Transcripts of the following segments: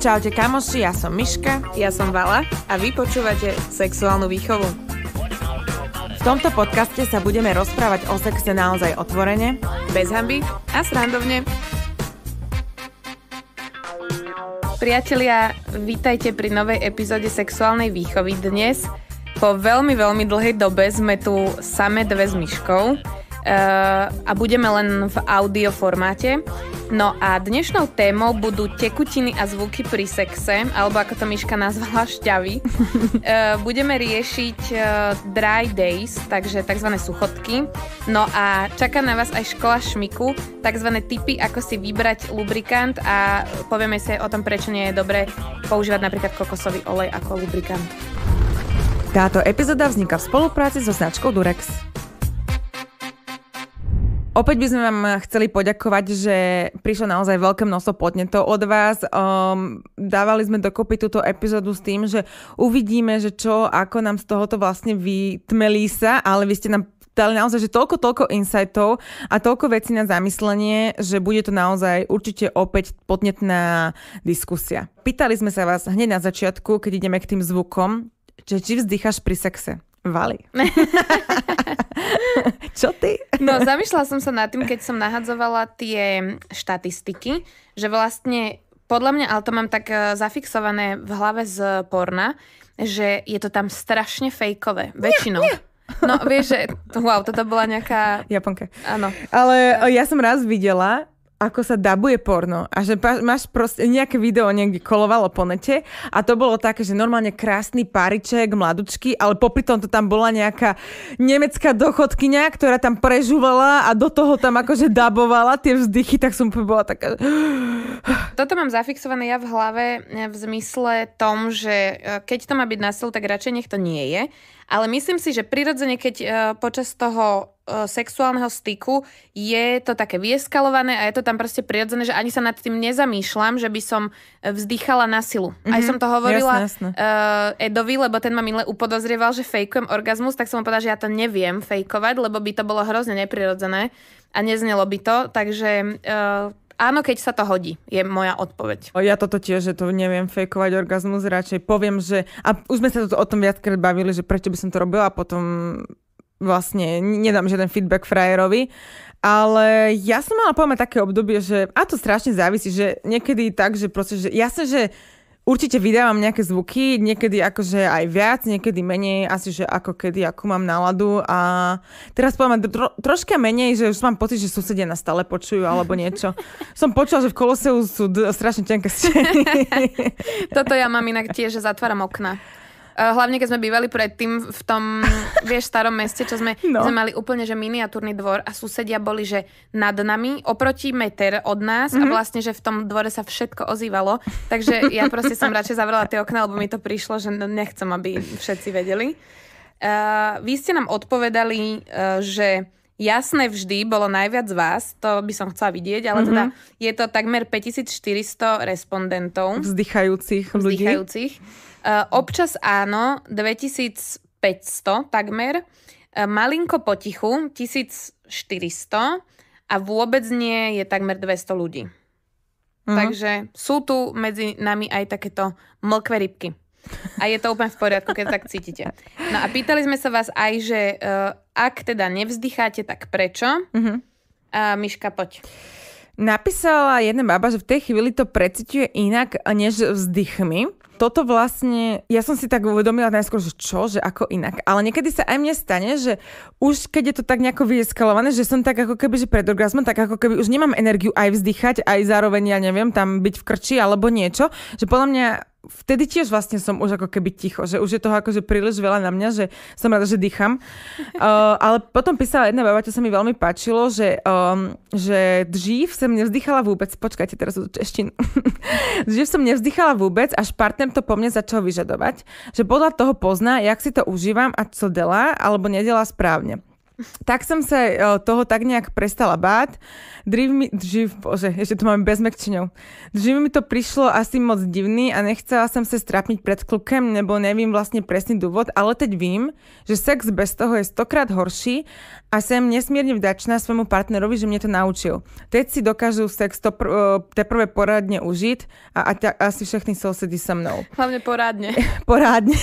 Čaute kamoši, ja som Miška. Ja som Vala a vy počúvate sexuálnu výchovu. V tomto podcaste sa budeme rozprávať o sexe naozaj otvorene, bez hamby a srandovne. Priatelia, vítajte pri novej epizóde sexuálnej výchovy dnes. Po veľmi, veľmi dlhej dobe sme tu same dve s Myškou a budeme len v audio formáte. No a dnešnou témou budú tekutiny a zvuky pri sexe, alebo ako to Miška nazvala, šťavy. E, budeme riešiť e, dry days, takže tzv. suchotky. No a čaká na vás aj škola šmiku, tzv. typy, ako si vybrať lubrikant a povieme si o tom, prečo nie je dobré používať napríklad kokosový olej ako lubrikant. Táto epizóda vzniká v spolupráci so značkou Durex. Opäť by sme vám chceli poďakovať, že prišlo naozaj veľké množstvo podnetov od vás. Um, dávali sme dokopy túto epizódu s tým, že uvidíme, že čo, ako nám z tohoto vlastne vytmelí sa, ale vy ste nám dali naozaj, že toľko, toľko insightov a toľko vecí na zamyslenie, že bude to naozaj určite opäť podnetná diskusia. Pýtali sme sa vás hneď na začiatku, keď ideme k tým zvukom, že či vzdycháš pri sexe. Vali. Čo ty? no, zamýšľala som sa nad tým, keď som nahadzovala tie štatistiky, že vlastne podľa mňa, ale to mám tak e, zafixované v hlave z porna, že je to tam strašne fejkové. Väčšinou. Nie, nie. No, vieš, že wow, toto bola nejaká... Japonka. Áno. Ale ja som raz videla, ako sa dabuje porno a že máš proste nejaké video niekde kolovalo po nete a to bolo také, že normálne krásny páriček, mladučky, ale popri tom to tam bola nejaká nemecká dochodkynia, ktorá tam prežúvala a do toho tam akože dabovala tie vzdychy, tak som bola taká... Toto mám zafixované ja v hlave v zmysle tom, že e, keď to má byť násil, tak radšej nech to nie je. Ale myslím si, že prirodzene, keď e, počas toho e, sexuálneho styku je to také vieskalované a je to tam proste prirodzené, že ani sa nad tým nezamýšľam, že by som vzdychala na silu. Mm-hmm. Aj mhm. som to hovorila jasne, jasne. Edovi, lebo ten ma minule upodozrieval, že fejkujem orgazmus, tak som mu povedala, že ja to neviem fejkovať, lebo by to bolo hrozne neprirodzené a neznelo by to. Takže... E, Áno, keď sa to hodí, je moja odpoveď. Ja toto tiež, že to neviem fejkovať orgazmus, radšej poviem, že... A už sme sa to o tom viackrát bavili, že prečo by som to robila a potom vlastne nedám žiaden feedback frajerovi. Ale ja som mala povedať také obdobie, že... A to strašne závisí, že niekedy tak, že proste, že jasne, že Určite vydávam nejaké zvuky, niekedy akože aj viac, niekedy menej, asi že ako kedy, ako mám náladu a teraz poviem tro, troška menej, že už mám pocit, že susedia nás stále počujú alebo niečo. Som počula, že v Koloseu sú d- strašne tenké steny. Toto ja mám inak tiež, že zatváram okna. Eh, hlavne keď sme bývali predtým v tom, vieš, starom meste, čo sme, no. sme mali úplne, že miniatúrny dvor a susedia boli, že nad nami, oproti meter od nás mm-hmm. a mhm. vlastne, že v tom dvore sa všetko ozývalo. Takže ja proste som radšej zavrela tie okna, lebo mi to prišlo, že nechcem, aby všetci vedeli. Uh, vy ste nám odpovedali, uh, že jasné vždy bolo najviac vás, to by som chcela vidieť, ale mm-hmm. teda mhm. je to takmer 5400 respondentov. Vzdychajúcich, Vzdychajúcich ľudí. E, občas áno, 2500 takmer, e, malinko potichu, 1400 a vôbec nie je takmer 200 ľudí. Mm-hmm. Takže sú tu medzi nami aj takéto mlkvé rybky. A je to úplne v poriadku, keď tak cítite. No a pýtali sme sa vás aj, že uh, ak teda nevzdycháte, tak prečo? Mm-hmm. Uh, Miška, poď. Napísala jedna baba, že v tej chvíli to precituje inak než vzdychmi toto vlastne, ja som si tak uvedomila najskôr, že čo, že ako inak. Ale niekedy sa aj mne stane, že už keď je to tak nejako vyeskalované, že som tak ako keby, že pred orgazmom, tak ako keby už nemám energiu aj vzdychať, aj zároveň, ja neviem, tam byť v krči alebo niečo, že podľa mňa vtedy tiež vlastne som už ako keby ticho, že už je toho akože príliš veľa na mňa, že som rada, že dýcham. Uh, ale potom písala jedna baba, čo sa mi veľmi páčilo, že, um, že dřív som nevzdychala vôbec, počkajte teraz do češtiny, dřív som nevzdychala vôbec, až partner to po mne začal vyžadovať, že podľa toho pozná, jak si to užívam a co dela, alebo nedela správne tak som sa e, toho tak nejak prestala báť. Driv mi, driv, bože, ešte to máme bez mekčňov. Driv mi to prišlo asi moc divný a nechcela som sa strápniť pred klukem, nebo nevím vlastne presný dôvod, ale teď vím, že sex bez toho je stokrát horší a som nesmierne vďačná svojmu partnerovi, že mne to naučil. Teď si dokážu sex to pr- e, teprve poradne užiť a, a ta, asi všetky sousedí so mnou. Hlavne poradne. poradne.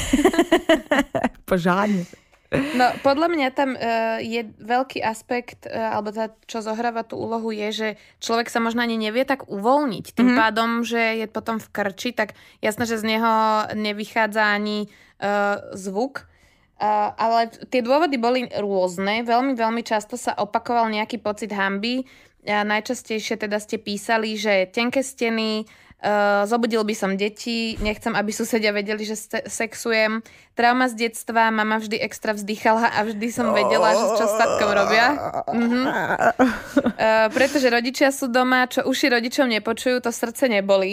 Požádne. No, podľa mňa tam uh, je veľký aspekt, uh, alebo tá, čo zohráva tú úlohu, je, že človek sa možno ani nevie tak uvoľniť. Tým mm-hmm. pádom, že je potom v krči, tak jasné, že z neho nevychádza ani uh, zvuk. Uh, ale tie dôvody boli rôzne. Veľmi, veľmi často sa opakoval nejaký pocit hamby. Uh, najčastejšie teda ste písali, že tenké steny, uh, Uh, zobudil by som deti, nechcem, aby susedia vedeli, že ste- sexujem. Trauma z detstva, mama vždy extra vzdychala a vždy som vedela, že čo s tatkom robia. Uh-huh. Uh, pretože rodičia sú doma, čo uši rodičom nepočujú, to srdce nebolí.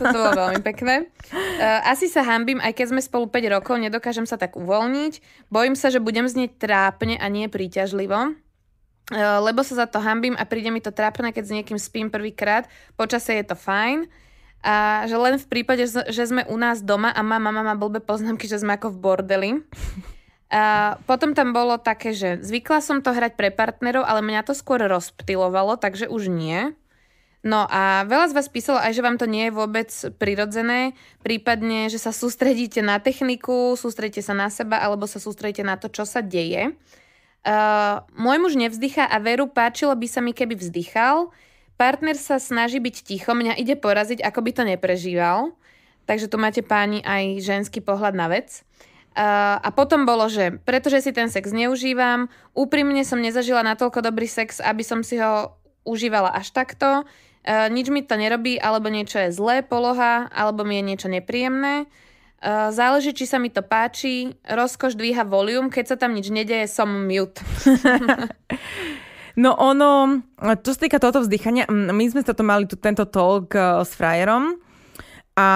Toto bolo veľmi pekné. Uh, asi sa hambím, aj keď sme spolu 5 rokov, nedokážem sa tak uvoľniť. Bojím sa, že budem znieť trápne a nie príťažlivo. E, lebo sa za to hambím a príde mi to trápne, keď s niekým spím prvýkrát. Počasie je to fajn. A že len v prípade, že sme u nás doma a mama, mama má blbé poznámky, že sme ako v bordeli. A potom tam bolo také, že zvykla som to hrať pre partnerov, ale mňa to skôr rozptilovalo, takže už nie. No a veľa z vás písalo aj, že vám to nie je vôbec prirodzené, prípadne, že sa sústredíte na techniku, sústredíte sa na seba alebo sa sústredíte na to, čo sa deje. Uh, môj muž nevzdychá a veru páčilo by sa mi, keby vzdychal. Partner sa snaží byť ticho, mňa ide poraziť, ako by to neprežíval. Takže tu máte páni aj ženský pohľad na vec. Uh, a potom bolo, že pretože si ten sex neužívam, úprimne som nezažila natoľko dobrý sex, aby som si ho užívala až takto, uh, nič mi to nerobí, alebo niečo je zlé, poloha, alebo mi je niečo nepríjemné. Eh, záleží, či sa mi to páči. Rozkoš dvíha volium, keď sa tam nič nedeje, som mute. no ono, čo sa týka tohoto vzdychania, mm, my sme sa to mali tu, tento talk eh, s frajerom, a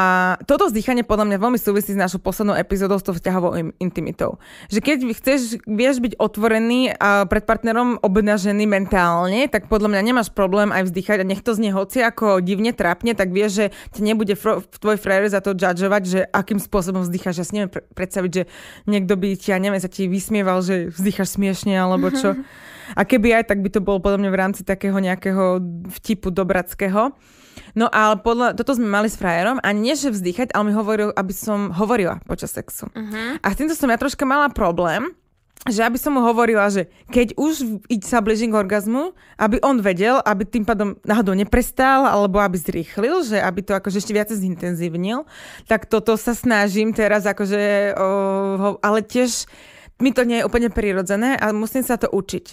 toto vzdychanie podľa mňa veľmi súvisí s našou poslednou epizódou s tou vzťahovou intimitou. Že keď chceš, vieš byť otvorený a pred partnerom obnažený mentálne, tak podľa mňa nemáš problém aj vzdychať a nech to znie hoci ako divne, trápne, tak vieš, že ťa nebude fro- tvoj frajer za to judgeovať, že akým spôsobom vzdycháš. Ja si neviem predstaviť, že niekto by ti, ja neviem, sa ti vysmieval, že vzdycháš smiešne alebo čo. A keby aj, tak by to bolo podľa mňa v rámci takého nejakého vtipu dobrackého. No ale podľa, toto sme mali s frajerom a nie, že vzdychať, ale mi hovoril, aby som hovorila počas sexu. Uh-huh. A s týmto som ja troška mala problém, že aby som mu hovorila, že keď už sa blížim k orgazmu, aby on vedel, aby tým pádom náhodou neprestal, alebo aby zrýchlil, že aby to akože ešte viac zintenzívnil, tak toto sa snažím teraz akože, oh, ale tiež mi to nie je úplne prirodzené a musím sa to učiť.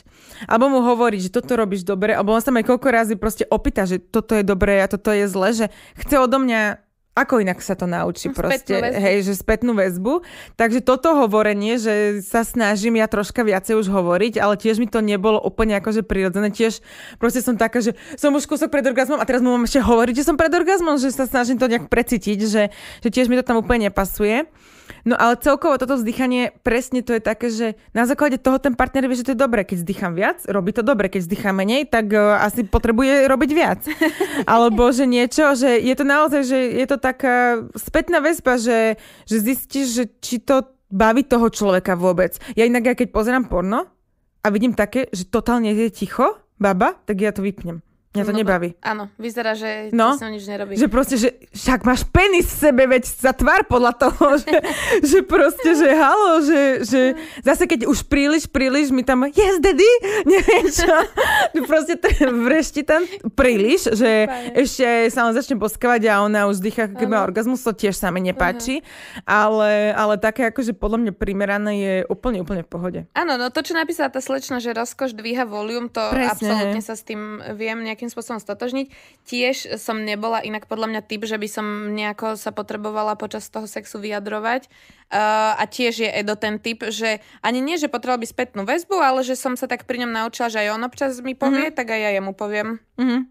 Alebo mu hovoriť, že toto robíš dobre, alebo on sa ma koľko razy proste opýta, že toto je dobré a toto je zle, že chce odo mňa ako inak sa to naučí spätnú proste, väzbu. hej, že spätnú väzbu. Takže toto hovorenie, že sa snažím ja troška viacej už hovoriť, ale tiež mi to nebolo úplne akože prirodzené. Tiež proste som taká, že som už kúsok pred orgazmom a teraz mu mám ešte hovoriť, že som pred orgazmom, že sa snažím to nejak precítiť, že, že tiež mi to tam úplne nepasuje. No ale celkovo toto vzdychanie, presne to je také, že na základe toho ten partner vie, že to je dobre, keď vzdychám viac, robí to dobre, keď vzdychám menej, tak uh, asi potrebuje robiť viac. Alebo že niečo, že je to naozaj, že je to taká spätná väzba, že, že zistíš, že či to baví toho človeka vôbec. Ja inak, ja keď pozerám porno a vidím také, že totálne je ticho, baba, tak ja to vypnem. Mňa to no, nebaví. Áno, vyzerá, že no, som nič nerobí. Že proste, že však máš penis v sebe, veď sa tvár podľa toho, že, že proste, že halo, že, že zase keď už príliš, príliš mi tam yes daddy, neviem čo. proste vrešti tam príliš, že Pane. ešte sa on začne boskavať a ona už dýcha, keď má orgazmus, to tiež sa mi nepáči. Ale, ale také akože podľa mňa primerané je úplne, úplne v pohode. Áno, no to, čo napísala tá slečna, že rozkoš dvíha volium, to Presne. absolútne sa s tým viem nejak nejakým spôsobom stotožniť. Tiež som nebola inak podľa mňa typ, že by som nejako sa potrebovala počas toho sexu vyjadrovať. Uh, a tiež je Edo ten typ, že ani nie, že potreboval by spätnú väzbu, ale že som sa tak pri ňom naučila, že aj on občas mi povie, mm-hmm. tak aj ja jemu poviem. Mm-hmm.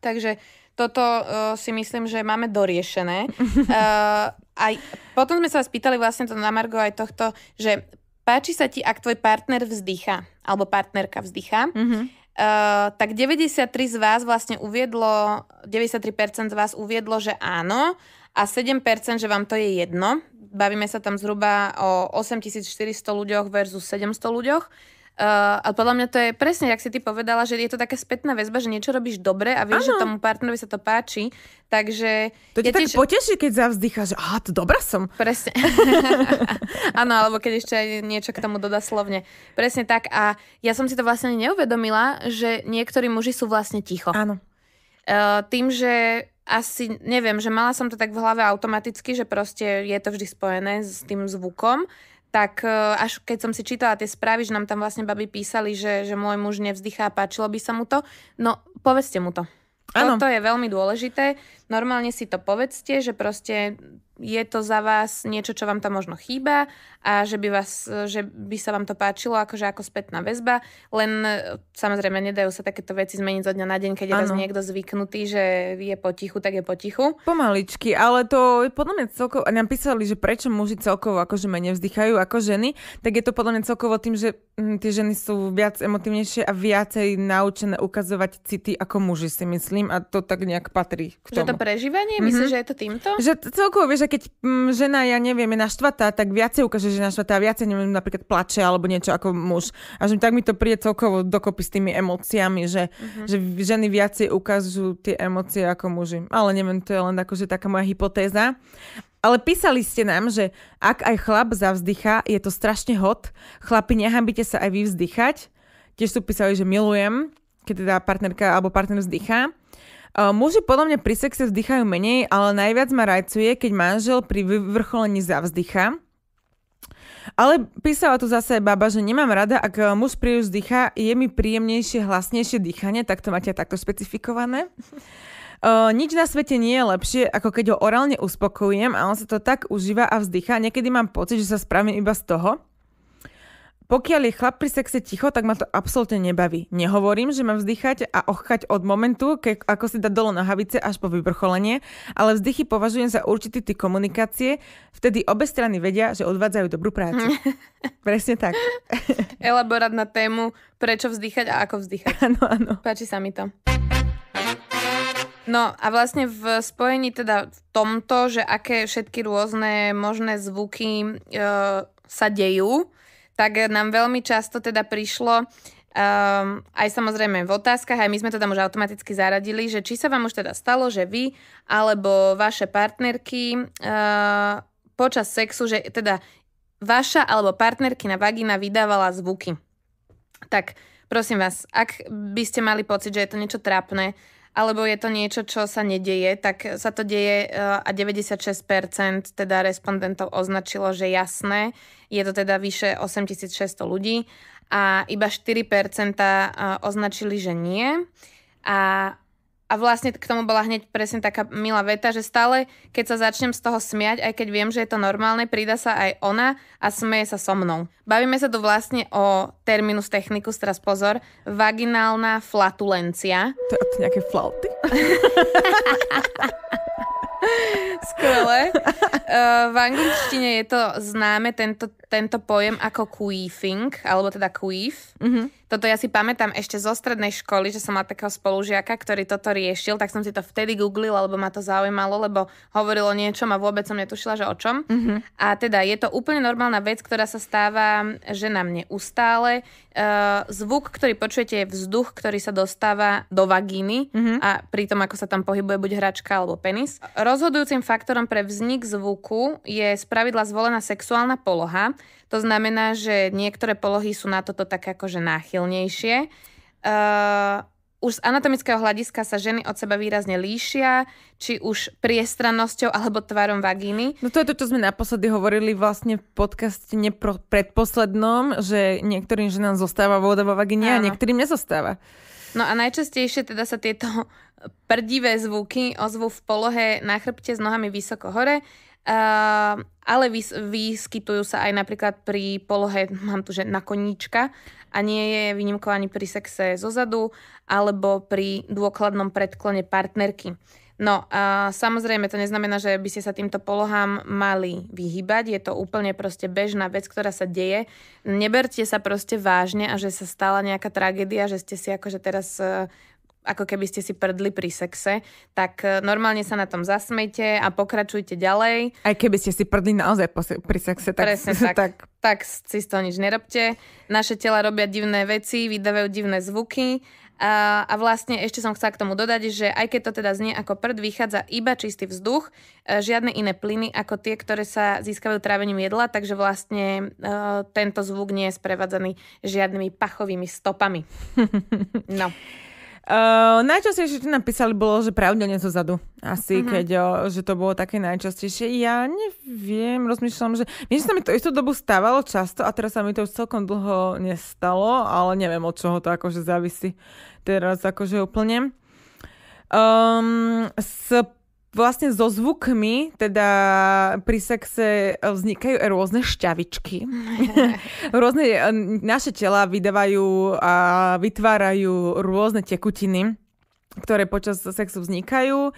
Takže toto uh, si myslím, že máme doriešené. uh, aj, potom sme sa vás spýtali vlastne to na Margo aj tohto, že páči sa ti, ak tvoj partner vzdycha, alebo partnerka vzdycha. Mm-hmm Eh, tak 93 z vás vlastne uviedlo, 93% z vás uviedlo, že áno a 7%, že vám to je jedno. Bavíme sa tam zhruba o 8400 ľuďoch versus 700 ľuďoch. Uh, ale podľa mňa to je presne, jak si ty povedala, že je to taká spätná väzba, že niečo robíš dobre a vieš, ano. že tomu partnerovi sa to páči. Takže... To ja tiež... tak poteší, keď zavzdycháš, že aha, to dobrá som. Presne. Áno, alebo keď ešte aj niečo k tomu dodá slovne. Presne tak. A ja som si to vlastne neuvedomila, že niektorí muži sú vlastne ticho. Áno. Uh, tým, že asi, neviem, že mala som to tak v hlave automaticky, že proste je to vždy spojené s tým zvukom tak e, až keď som si čítala tie správy, že nám tam vlastne baby písali, že, že môj muž nevzdychá, páčilo by sa mu to, no povedzte mu to. Áno. Toto je veľmi dôležité. Normálne si to povedzte, že proste je to za vás niečo, čo vám tam možno chýba a že by, vás, že by sa vám to páčilo akože ako spätná väzba, len e, samozrejme nedajú sa takéto veci zmeniť zo dňa na deň, keď je vás niekto zvyknutý, že je potichu, tak je potichu. Pomaličky, ale to podľa mňa celkovo, napísali, že prečo muži celkovo akože menej vzdychajú ako ženy, tak je to podľa mňa celkovo tým, že hm, tie ženy sú viac emotívnejšie a viacej naučené ukazovať city ako muži si myslím a to tak nejak patrí k tomu. Že to prežívanie, mm-hmm. myslím, že je to týmto? Že celkovo, vieš, že keď m, mm, žena, ja neviem, je naštvatá, tak viacej ukáže, že je naštvatá a viacej, neviem, napríklad plače alebo niečo ako muž. A že tak mi to príde celkovo dokopy s tými emóciami, že, uh-huh. že ženy viacej ukážu tie emócie ako muži. Ale neviem, to je len akože taká moja hypotéza. Ale písali ste nám, že ak aj chlap zavzdychá, je to strašne hot. Chlapi, nehambite sa aj vy vzdychať. Tiež sú písali, že milujem, keď teda partnerka alebo partner vzdychá. Eh, muži podľa mňa pri sexe vzdychajú menej, ale najviac ma rajcuje, keď manžel pri vyvrcholení zavzdycha. Ale písala tu zase baba, že nemám rada, ak eh, muž príliš vzdycha, je mi príjemnejšie, hlasnejšie dýchanie, tak to máte takto špecifikované. Uh, nič na svete nie je lepšie, ako keď ho orálne uspokojujem a on sa to tak užíva a vzdychá. Niekedy mám pocit, že sa spravím iba z toho. Pokiaľ je chlap pri sexe ticho, tak ma to absolútne nebaví. Nehovorím, že mám vzdychať a ochkať od momentu, ke, ako si dá na havice až po vyvrcholenie, ale vzdychy považujem za určitý typ komunikácie, vtedy obe strany vedia, že odvádzajú dobrú prácu. Presne tak. Elaborát na tému, prečo vzdychať a ako vzdychať. Áno, áno. Páči sa mi to. No a vlastne v spojení teda v tomto, že aké všetky rôzne možné zvuky e, sa dejú, tak nám veľmi často teda prišlo, Um, aj samozrejme v otázkach, aj my sme to tam už automaticky zaradili, že či sa vám už teda stalo, že vy alebo vaše partnerky uh, počas sexu, že teda vaša alebo partnerky na vagina vydávala zvuky. Tak prosím vás, ak by ste mali pocit, že je to niečo trápne, alebo je to niečo, čo sa nedeje, tak sa to deje e, a 96% teda respondentov označilo, že jasné. Je to teda vyše 8600 ľudí a iba 4% e, označili, že nie. A a vlastne k tomu bola hneď presne taká milá veta, že stále, keď sa začnem z toho smiať, aj keď viem, že je to normálne, prída sa aj ona a smeje sa so mnou. Bavíme sa tu vlastne o terminus technicus, teraz pozor, vaginálna flatulencia. To je nejaké flauty? Skvelé. Uh, v angličtine je to známe tento, tento pojem ako queefing, alebo teda queef. Mm-hmm. Toto ja si pamätám ešte zo strednej školy, že som mala takého spolužiaka, ktorý toto riešil, tak som si to vtedy googlila, lebo ma to zaujímalo, lebo hovorilo o niečom a vôbec som netušila, že o čom. Mm-hmm. A teda je to úplne normálna vec, ktorá sa stáva že na neustále. Uh, zvuk, ktorý počujete, je vzduch, ktorý sa dostáva do vagíny mm-hmm. a pri tom, ako sa tam pohybuje buď hračka alebo penis. Ro- Rozhodujúcim faktorom pre vznik zvuku je spravidla zvolená sexuálna poloha. To znamená, že niektoré polohy sú na toto také akože náchylnejšie. Uh, už z anatomického hľadiska sa ženy od seba výrazne líšia, či už priestrannosťou alebo tvarom vagíny. No to je to, čo sme naposledy hovorili vlastne v podcaste nepro- predposlednom, že niektorým ženám zostáva voda vo vagíne a niektorým nezostáva. No a najčastejšie teda sa tieto prdivé zvuky ozvu v polohe na chrbte s nohami vysoko hore, Uh, ale vys- vyskytujú sa aj napríklad pri polohe, mám tu, že na koníčka a nie je výnimkou ani pri sexe zozadu, alebo pri dôkladnom predklone partnerky. No a samozrejme to neznamená, že by ste sa týmto polohám mali vyhybať. Je to úplne proste bežná vec, ktorá sa deje. Neberte sa proste vážne a že sa stala nejaká tragédia, že ste si akože teraz e, ako keby ste si prdli pri sexe, tak e, normálne sa na tom zasmejte a pokračujte ďalej. Aj keby ste si prdli naozaj pri sexe, tak, Presne, tak, tak... tak si z toho nič nerobte. Naše tela robia divné veci, vydávajú divné zvuky a, a vlastne ešte som chcela k tomu dodať, že aj keď to teda znie ako prd, vychádza iba čistý vzduch, e, žiadne iné plyny ako tie, ktoré sa získajú trávením jedla, takže vlastne e, tento zvuk nie je sprevádzaný žiadnymi pachovými stopami. no. Uh, najčastejšie, čo napísali bolo, že pravidelne zo zadu. Asi, uh-huh. keď, o, eh, že to bolo také najčastejšie. Ja neviem, rozmýšľam, že... Viem, že sa mi to istú dobu stávalo často a teraz sa mi to už celkom dlho nestalo, ale neviem, od čoho to akože závisí. Teraz akože úplne. Um, s Vlastne so zvukmi, teda pri sexe e, vznikajú rôzne šťavičky. rôzne e, naše tela vydávajú a vytvárajú rôzne tekutiny ktoré počas sexu vznikajú,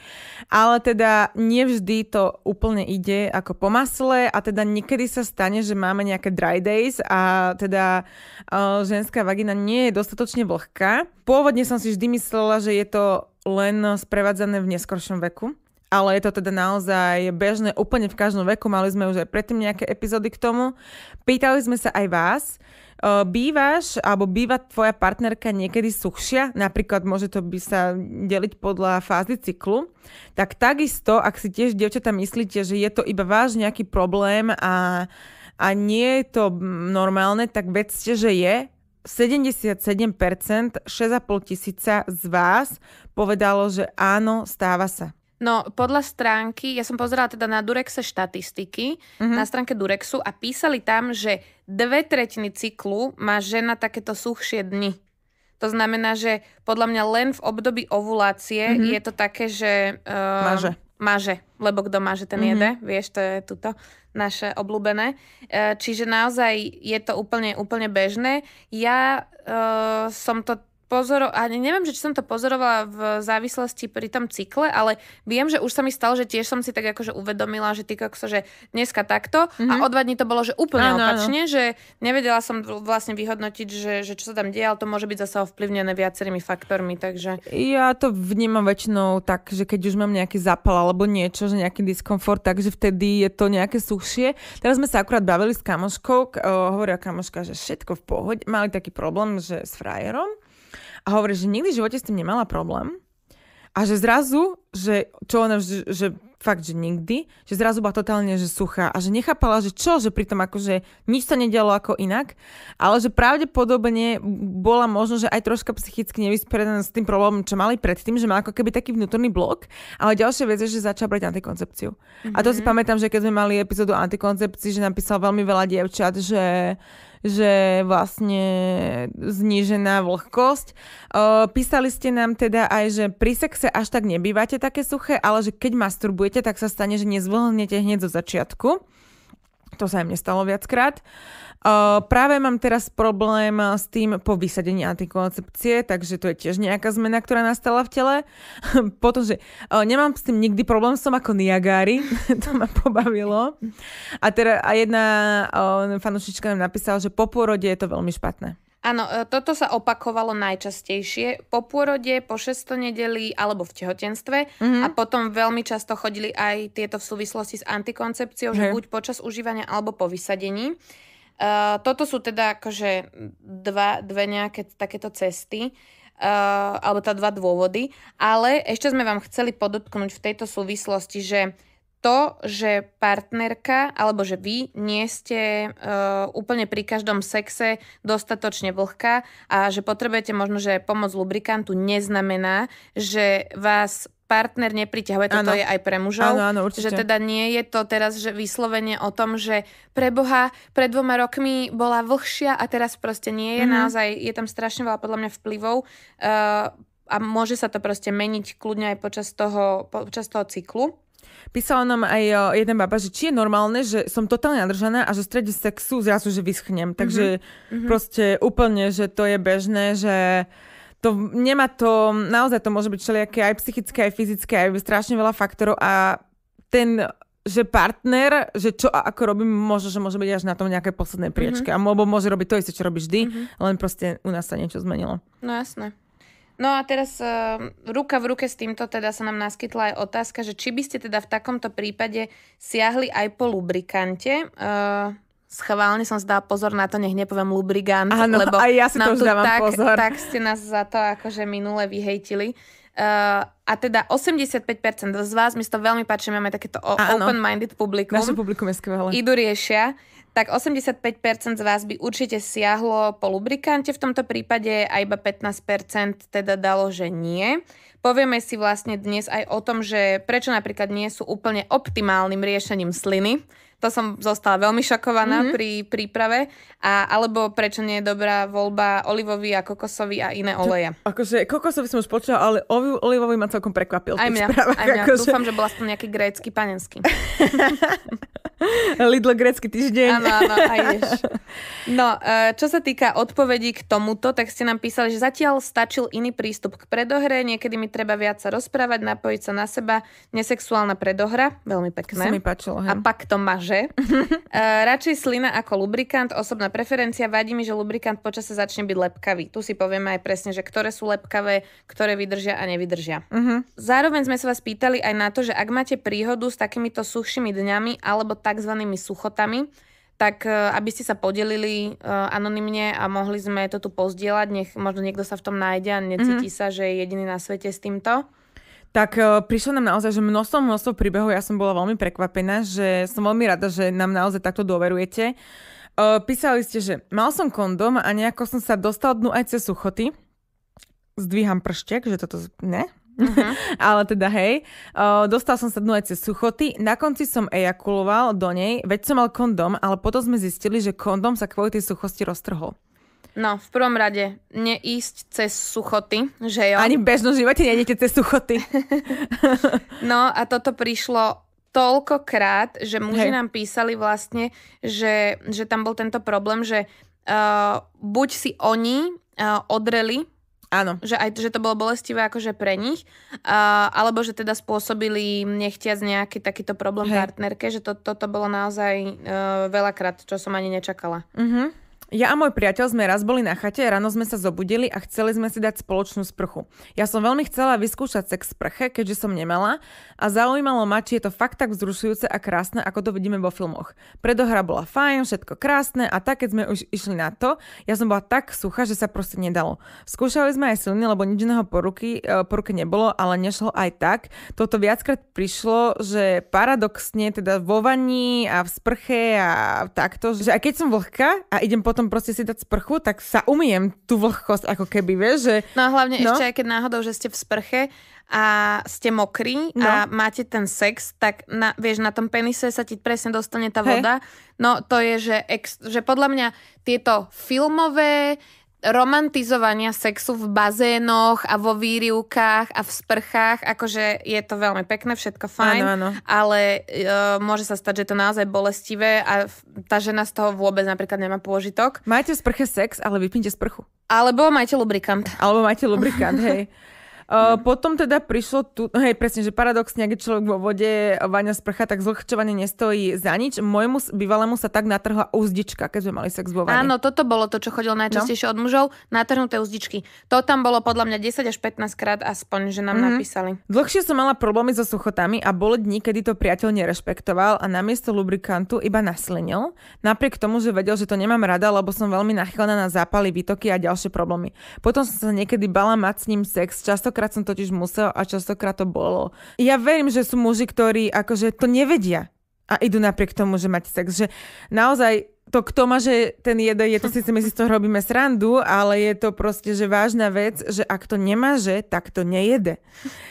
ale teda nevždy to úplne ide ako po masle a teda niekedy sa stane, že máme nejaké dry days a teda uh, ženská vagina nie je dostatočne vlhká. Pôvodne som si vždy myslela, že je to len sprevádzané v neskoršom veku ale je to teda naozaj bežné úplne v každom veku. Mali sme už aj predtým nejaké epizódy k tomu. Pýtali sme sa aj vás, Bývaš, alebo býva tvoja partnerka niekedy suchšia, napríklad môže to by sa deliť podľa fázy cyklu, tak takisto, ak si tiež, dievčatá, myslíte, že je to iba váš nejaký problém a, a nie je to normálne, tak vedzte, že je. 77%, 6,5 tisíca z vás povedalo, že áno, stáva sa. No, podľa stránky, ja som pozerala teda na Durexe štatistiky, mm-hmm. na stránke Durexu a písali tam, že dve tretiny cyklu má žena takéto suchšie dni. To znamená, že podľa mňa len v období ovulácie mm-hmm. je to také, že... Uh, ehm, máže. Máže, lebo kto máže ten mm-hmm. jede, mhm. vieš, to je tuto naše obľúbené. E, čiže naozaj je to úplne, úplne bežné. Ja uh, som to pozoro, a neviem, že či som to pozorovala v závislosti pri tom cykle, ale viem, že už sa mi stalo, že tiež som si tak akože uvedomila, že ty kokso, že dneska takto mm-hmm. a mhm. o dva dní to bolo, že úplne ano, opačne, ano. že nevedela som vlastne vyhodnotiť, že, že čo sa tam deje, ale to môže byť zase ovplyvnené viacerými faktormi, takže... Ja to vnímam väčšinou tak, že keď už mám nejaký zapal alebo niečo, že nejaký diskomfort, takže vtedy je to nejaké suchšie. Teraz sme sa akurát bavili s kamoškou, eh, hovorila kamoška, že všetko v pohode, mali taký problém, že s frajerom a hovorí, že nikdy v živote s tým nemala problém. A že zrazu, že čo ona, že, že fakt, že nikdy, že zrazu bola totálne, že suchá a že nechápala, že čo, že pritom akože nič sa nedialo ako inak, ale že pravdepodobne bola možno, že aj troška psychicky nevysporiadaná s tým problémom, čo mali predtým, že má ako keby taký vnútorný blok, ale ďalšia vec je, že začala brať antikoncepciu. Mm-hmm. A to si mhm. pamätám, že keď sme mali epizódu antikoncepcii, že napísal veľmi veľa dievčat, že že vlastne znížená vlhkosť. písali ste nám teda aj, že pri sexe až tak nebývate také suché, ale že keď masturbujete, tak sa stane, že nezvlhnete hneď zo začiatku. To sa aj mne stalo viackrát. Uh, práve mám teraz problém s tým po vysadení antikoncepcie, takže to je tiež nejaká zmena, ktorá nastala v tele. Potom, že uh, nemám s tým nikdy problém, som ako Niagári, to ma pobavilo. A, teda, a jedna uh, fanúšička nám napísala, že po porode je to veľmi špatné. Áno, e, toto sa opakovalo najčastejšie po pôrode, po šesto nedeli alebo v tehotenstve mm-hmm. a potom veľmi často chodili aj tieto v súvislosti s antikoncepciou, mm-hmm. že mhm. buď počas užívania alebo po vysadení. Uh, toto sú teda akože dva, dve nejaké takéto cesty. Uh, alebo tá dva dôvody, ale ešte sme vám chceli podotknúť v tejto súvislosti, že to, že partnerka alebo že vy nie ste uh, úplne pri každom sexe dostatočne vlhká a že potrebujete možno, že pomoc lubrikantu neznamená, že vás partner nepriťahuje, toto ano. je aj pre mužov. Áno, áno, určite. Že teda nie je to teraz že vyslovene o tom, že pre Boha pred dvoma rokmi bola vlhšia a teraz proste nie je. Mm-hmm. Naozaj je tam strašne veľa podľa mňa vplyvov. Uh, a môže sa to proste meniť kľudne aj počas toho, počas toho cyklu. Písala nám aj e, jeden baba, že či je normálne, že som totálne nadržaná a že v strede sexu zrazu, že vyschnem. Mhm. Takže mm-hmm. proste úplne, že to je bežné, že to nemá to, naozaj to môže byť všelijaké aj psychické, aj fyzické, aj strašne veľa faktorov a ten že partner, že čo a ako robím, môže, že môže byť až na tom nejaké posledné mhm. priečke. Mm-hmm. Alebo môže robiť to isté, čo robí vždy, mm-hmm. len proste u nás sa niečo zmenilo. No jasné. No a teraz uh, ruka v ruke s týmto teda sa nám naskytla aj otázka, že či by ste teda v takomto prípade siahli aj po lubrikante. Uh, schválne som zdala pozor na to, nech nepoviem lubrikant, Áno, lebo aj ja si nám to tu tak, pozor. tak ste nás za to akože minule vyhejtili. Uh, a teda 85% z vás, mi to veľmi páči, máme takéto Áno, open-minded publikum. Naše publikum je skvelé. Idú riešia tak 85% z vás by určite siahlo po lubrikante v tomto prípade a iba 15% teda dalo, že nie. Povieme si vlastne dnes aj o tom, že prečo napríklad nie sú úplne optimálnym riešením sliny, to som zostala veľmi šokovaná mm-hmm. pri príprave. A, alebo prečo nie je dobrá voľba olivový a kokosový a iné oleje. To, akože kokosový som už počula, ale olivový ma celkom prekvapil. Aj mňa, správach, aj mňa. Akože... Dúfam, že bola aspoň nejaký grécky, panenský. Lidlo grécky týždeň. Áno, áno, aj No, e, čo sa týka odpovedí k tomuto, tak ste nám písali, že zatiaľ stačil iný prístup k predohre, niekedy mi treba viac sa rozprávať, napojiť sa na seba, nesexuálna predohra, veľmi pekné. sa mi páčilo, hej. A pak to maže že? Uh, radšej slina ako lubrikant. Osobná preferencia. Vadí mi, že lubrikant počasie začne byť lepkavý. Tu si povieme aj presne, že ktoré sú lepkavé, ktoré vydržia a nevydržia. Uh-huh. Zároveň sme sa vás pýtali aj na to, že ak máte príhodu s takýmito suchšími dňami alebo tzv. suchotami, tak eh, aby ste sa podelili uh, anonymne a mohli sme to tu pozdieľať, nech možno niekto sa v tom nájde a necíti mm-hmm. sa, že je jediný na svete s týmto tak e, prišlo nám naozaj, že množstvo, množstvo príbehov, ja som bola veľmi prekvapená, že som veľmi rada, že nám naozaj takto doverujete. E, písali ste, že mal som kondom a nejako som sa dostal dnu aj cez suchoty. Zdvíham prštek, že toto... Ne? Uh-huh. Ale teda hej, uh, dostal som sa dnu aj cez suchoty, na konci som ejakuloval do nej, veď som mal kondom, ale potom sme zistili, že kondom sa kvôli tej suchosti roztrhol. No, v prvom rade, neísť cez suchoty, že jo? Ani v bežnom živote nejdete cez suchoty. no a toto prišlo toľkokrát, že muži Hej. nám písali vlastne, že, že tam bol tento problém, že uh, buď si oni uh, odreli Áno. Že, aj, že to bolo bolestivé akože pre nich, uh, alebo že teda spôsobili nechtiac nejaký takýto problém Hej. partnerke, že to, toto bolo naozaj uh, veľakrát, čo som ani nečakala. Uh-huh. Ja a môj priateľ sme raz boli na chate, ráno sme sa zobudili a chceli sme si dať spoločnú sprchu. Ja som veľmi chcela vyskúšať sex sprche, keďže som nemala a zaujímalo ma, či je to fakt tak vzrušujúce a krásne, ako to vidíme vo filmoch. Predohra bola fajn, všetko krásne a tak, keď sme už išli na to, ja som bola tak suchá, že sa proste nedalo. Skúšali sme aj silne, lebo nič iného poruky, e, poruky nebolo, ale nešlo aj tak. Toto viackrát prišlo, že paradoxne teda vo vani a v sprche a takto, že aj keď som vlhká a idem potom som proste si dať sprchu, tak sa umiem tú vlhkosť ako keby, vieš, že... No a hlavne no. ešte aj keď náhodou, že ste v sprche a ste mokrí no. a máte ten sex, tak na, vieš, na tom penise sa ti presne dostane tá voda. Hey. No to je, že, ex, že podľa mňa tieto filmové romantizovania sexu v bazénoch a vo výrivkách a v sprchách, akože je to veľmi pekné, všetko fajn, áno, áno. ale uh, môže sa stať, že to naozaj bolestivé a tá žena z toho vôbec napríklad nemá pôžitok. Majte v sprche sex, ale vypnite sprchu. Alebo majte lubrikant. Alebo majte lubrikant, hej. Uh, potom teda prišlo tu, hej, presne, že paradoxne, nejaký človek vo vode, vaňa sprcha, tak zlhčovanie nestojí za nič. Mojemu bývalému sa tak natrhla úzdička, keď sme mali sex vo vane. Áno, toto bolo to, čo chodilo no. najčastejšie no. od mužov, natrhnuté úzdičky. To tam bolo podľa mňa 10 až 15 krát aspoň, že nám mm-hmm. napísali. Dlhšie som mala problémy so suchotami a boli dní, kedy to priateľ nerešpektoval a namiesto lubrikantu iba naslenil, napriek tomu, že vedel, že to nemám rada, lebo som veľmi nachylená na zápaly, výtoky a ďalšie problémy. Potom som sa niekedy bala mať s ním sex, často častokrát som totiž musel a častokrát to bolo. Ja verím, že sú muži, ktorí akože to nevedia a idú napriek tomu, že mať sex. Že naozaj to kto má, že ten jeden, je to síce my si z toho robíme srandu, ale je to proste, že vážna vec, že ak to nemá, že tak to nejede.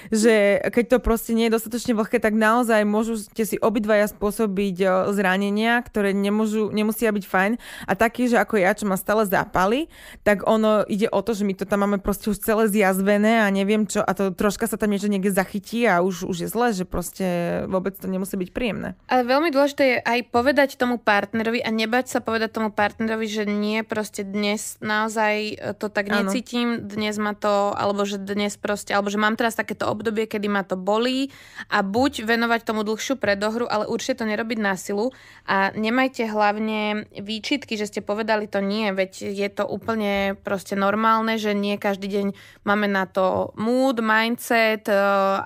Že keď to proste nie je dostatočne vlhké, tak naozaj môžu ste si obidvaja spôsobiť zranenia, ktoré nemôžu, nemusia byť fajn. A taký, že ako ja, čo ma stále zápali, tak ono ide o to, že my to tam máme proste už celé zjazvené a neviem čo, a to troška sa tam niečo niekde zachytí a už, už je zle, že proste vôbec to nemusí byť príjemné. Ale veľmi dôležité je aj povedať tomu partnerovi a nebať sa povedať tomu partnerovi, že nie, proste dnes naozaj e, to tak ano. necítim, dnes ma to, alebo že dnes proste, alebo že mám teraz takéto obdobie, kedy ma to bolí a buď venovať tomu dlhšiu predohru, ale určite to nerobiť na silu a nemajte hlavne výčitky, že ste povedali to nie, veď je to úplne proste normálne, že nie každý deň máme na to mood, mindset, e,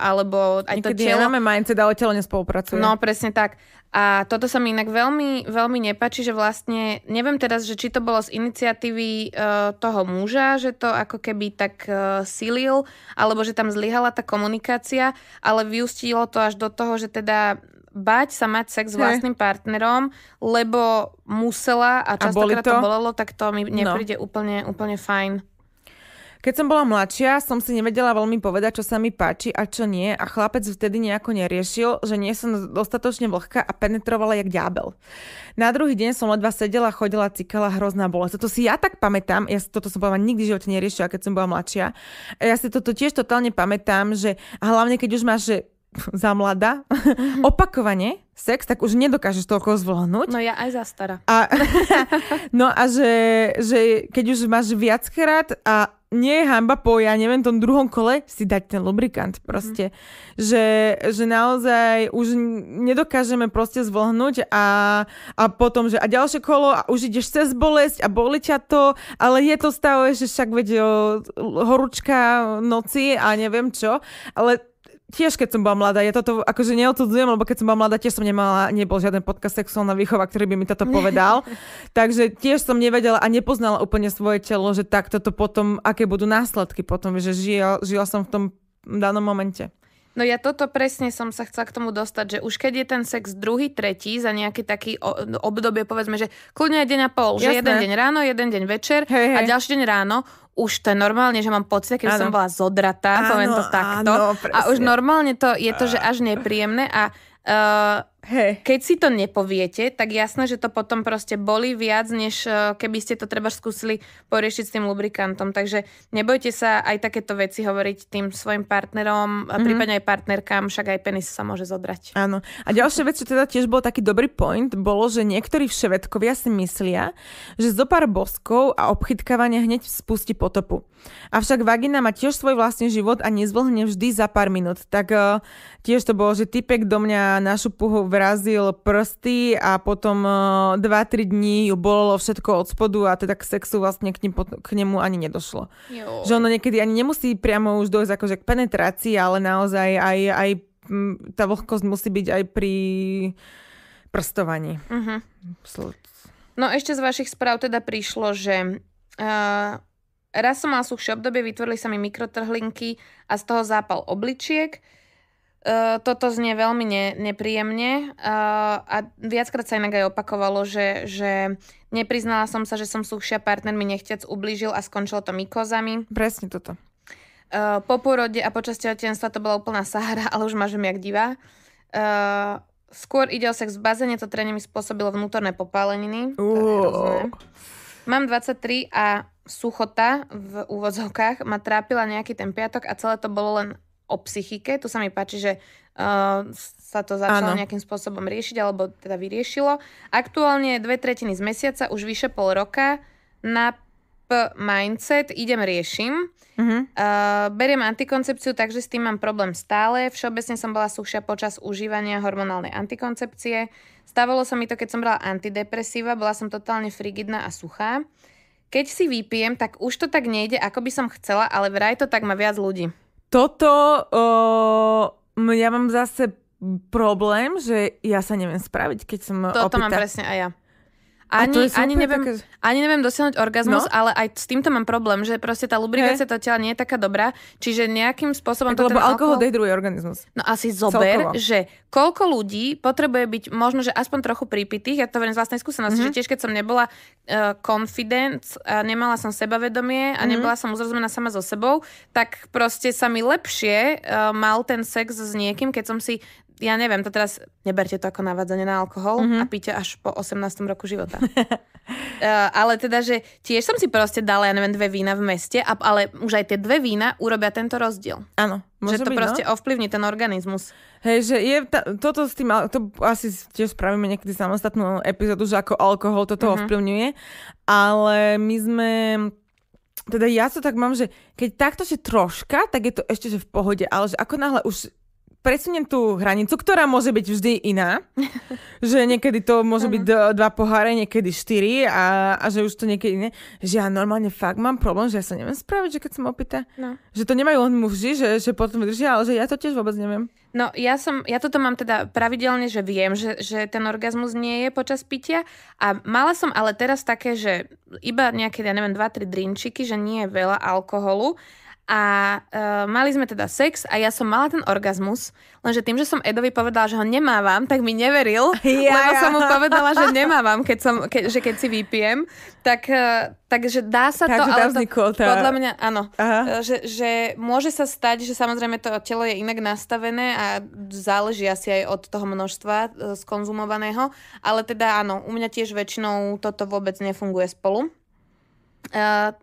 alebo aj Niekedy to telo. Niekedy máme mindset, ale telo nespolupracuje. No, presne tak. A toto sa mi inak veľmi, veľmi nepáči, že vlastne, neviem teraz, že či to bolo z iniciatívy e, toho muža, že to ako keby tak e, silil, alebo že tam zlyhala tá komunikácia, ale vyústilo to až do toho, že teda bať sa mať sex s vlastným partnerom, lebo musela a častokrát a to? to bolelo, tak to mi no. nepríde no. úplne, úplne fajn. Keď som bola mladšia, som si nevedela veľmi povedať, čo sa mi páči a čo nie a chlapec vtedy nejako neriešil, že nie som dostatočne vlhká a penetrovala jak ďábel. Na druhý deň som ledva sedela, chodila, cikala hrozná bolesť. Toto si ja tak pamätám, ja toto som povedala nikdy v živote neriešila, keď som bola mladšia. ja si toto tiež totálne pamätám, že a hlavne keď už máš že za mladá, mhm. opakovane sex, tak už nedokážeš toľko zvlhnúť. No ja aj za stará. A, no a že, že keď už máš viackrát a nie je hamba po, ja neviem, tom druhom kole si dať ten lubrikant mhm. proste. Mm. Že, že naozaj už nedokážeme proste zvlhnúť a, a potom, že a ďalšie kolo a už ideš cez bolesť a boli ťa to, ale je to stále, že však veď horúčka noci a neviem čo, ale tiež keď som bola mladá, ja toto akože neodsudzujem, lebo keď som bola mladá, tiež som nemala, nebol žiaden podcast sexuálna výchova, ktorý by mi toto povedal. Takže tiež som nevedela a nepoznala úplne svoje telo, že tak toto potom, aké budú následky potom, že žila, žila som v tom danom momente. No ja toto presne som sa chcela k tomu dostať, že už keď je ten sex druhý, tretí, za nejaký taký obdobie, povedzme, že kľudne je deň a pol, Jasné. že jeden deň ráno, jeden deň večer hej, hej. a ďalší deň ráno, už to je normálne, že mám pocit, keď som bola zodratá, poviem to takto. Áno, a už normálne to je to, že až nepríjemné a uh, Hey. Keď si to nepoviete, tak jasné, že to potom proste boli viac, než eh, keby ste to treba skúsili poriešiť s tým lubrikantom. Takže nebojte sa aj takéto veci hovoriť tým svojim partnerom, mm-hmm. prípadne aj partnerkám, však aj penis sa môže zodrať. Áno. A ďalšia vec, čo teda tiež bol taký dobrý point, bolo, že niektorí vševedkovia si myslia, že zo pár boskov a obchytkávania hneď spustí potopu. Avšak vagina má tiež svoj vlastný život a nezvlhne vždy za pár minút. Tak uh, tiež to bolo, že typek do mňa našu puhu vrazil prsty a potom 2-3 e, dní ju bolo všetko od spodu a teda k sexu vlastne k, ním, k nemu ani nedošlo. Jo. Že ono niekedy ani nemusí priamo už dojsť akože k penetrácii, ale naozaj aj, aj tá vlhkosť musí byť aj pri prstovaní. Uh-huh. No ešte z vašich správ teda prišlo, že uh, e, raz som mal suchšie obdobie, vytvorili sa mi mikrotrhlinky a z toho zápal obličiek toto znie veľmi ne, nepríjemne uh, a viackrát sa inak aj opakovalo, že, že nepriznala som sa, že som suchšia, partner mi nechťac ublížil a skončilo to mykozami. Presne toto. Uh, po porode a počas tehotenstva to bola úplná sahara, ale už mažem jak divá. Uh, skôr ide o sex v bazene, to trenie mi spôsobilo vnútorné popáleniny. Mám 23 a suchota v úvodzovkách ma trápila nejaký ten piatok a celé to bolo len o psychike. Tu sa mi páči, že uh, sa to začalo ano. nejakým spôsobom riešiť, alebo teda vyriešilo. Aktuálne dve tretiny z mesiaca, už vyše pol roka, na p- mindset idem riešim. Uh-huh. Uh, beriem antikoncepciu, takže s tým mám problém stále. Všeobecne som bola suchšia počas užívania hormonálnej antikoncepcie. Stávalo sa mi to, keď som brala antidepresíva, bola som totálne frigidná a suchá. Keď si vypijem, tak už to tak nejde, ako by som chcela, ale vraj to tak má viac ľudí toto uh, ja mám zase problém, že ja sa neviem spraviť, keď som Toto opýta. mám presne aj ja. Ani, super, ani, neviem, také... ani neviem dosiahnuť orgazmus, no? ale aj s týmto mám problém, že proste tá lubrikácia hey. toho tela nie je taká dobrá, čiže nejakým spôsobom... Tak, to lebo alkohol, alkohol dehydruje organizmus. No asi zober, Celkovo. že koľko ľudí potrebuje byť možno, že aspoň trochu prípitých, ja to viem z vlastnej skúsenosti, mm-hmm. že tiež keď som nebola uh, confident, a nemala som sebavedomie a mm-hmm. nebola som uzrozumená sama so sebou, tak proste sa mi lepšie uh, mal ten sex s niekým, keď som si ja neviem, to teraz neberte to ako navádzanie na alkohol mm-hmm. a píte až po 18. roku života. uh, ale teda, že tiež som si proste dala, ja neviem, dve vína v meste, a, ale už aj tie dve vína urobia tento rozdiel. Áno. Môže že to byť, no. proste no? ovplyvní ten organizmus. Hej, že je ta, toto s tým, to asi tiež spravíme niekedy samostatnú epizódu, že ako alkohol toto mm-hmm. ovplyvňuje, ale my sme teda ja to tak mám, že keď takto, že troška, tak je to ešte, že v pohode, ale že ako náhle už presuniem tú hranicu, ktorá môže byť vždy iná, že niekedy to môže byť mhm. dva poháre, niekedy štyri a, a že už to niekedy iné, že ja normálne fakt mám problém, že ja sa neviem spraviť, že keď som opýta, no. že to nemajú len muži, že, že potom vydržia, ale že ja to tiež vôbec neviem. No ja som, ja toto mám teda pravidelne, že viem, že, že ten orgazmus nie je počas pitia a mala som ale teraz také, že iba nejaké, ja neviem, 2-3 drinčiky, že nie je veľa alkoholu a uh, mali sme teda sex a ja som mala ten orgazmus, lenže tým, že som Edovi povedala, že ho nemávam, tak mi neveril, ja, lebo ja. som mu povedala, že nemávam, keď som, ke, že keď si vypijem, tak, uh, takže dá sa tak, to, ale to, tá... podľa mňa, áno, e, že, že môže sa stať, že samozrejme to telo je inak nastavené a záleží asi aj od toho množstva skonzumovaného, ale teda áno, u mňa tiež väčšinou toto vôbec nefunguje spolu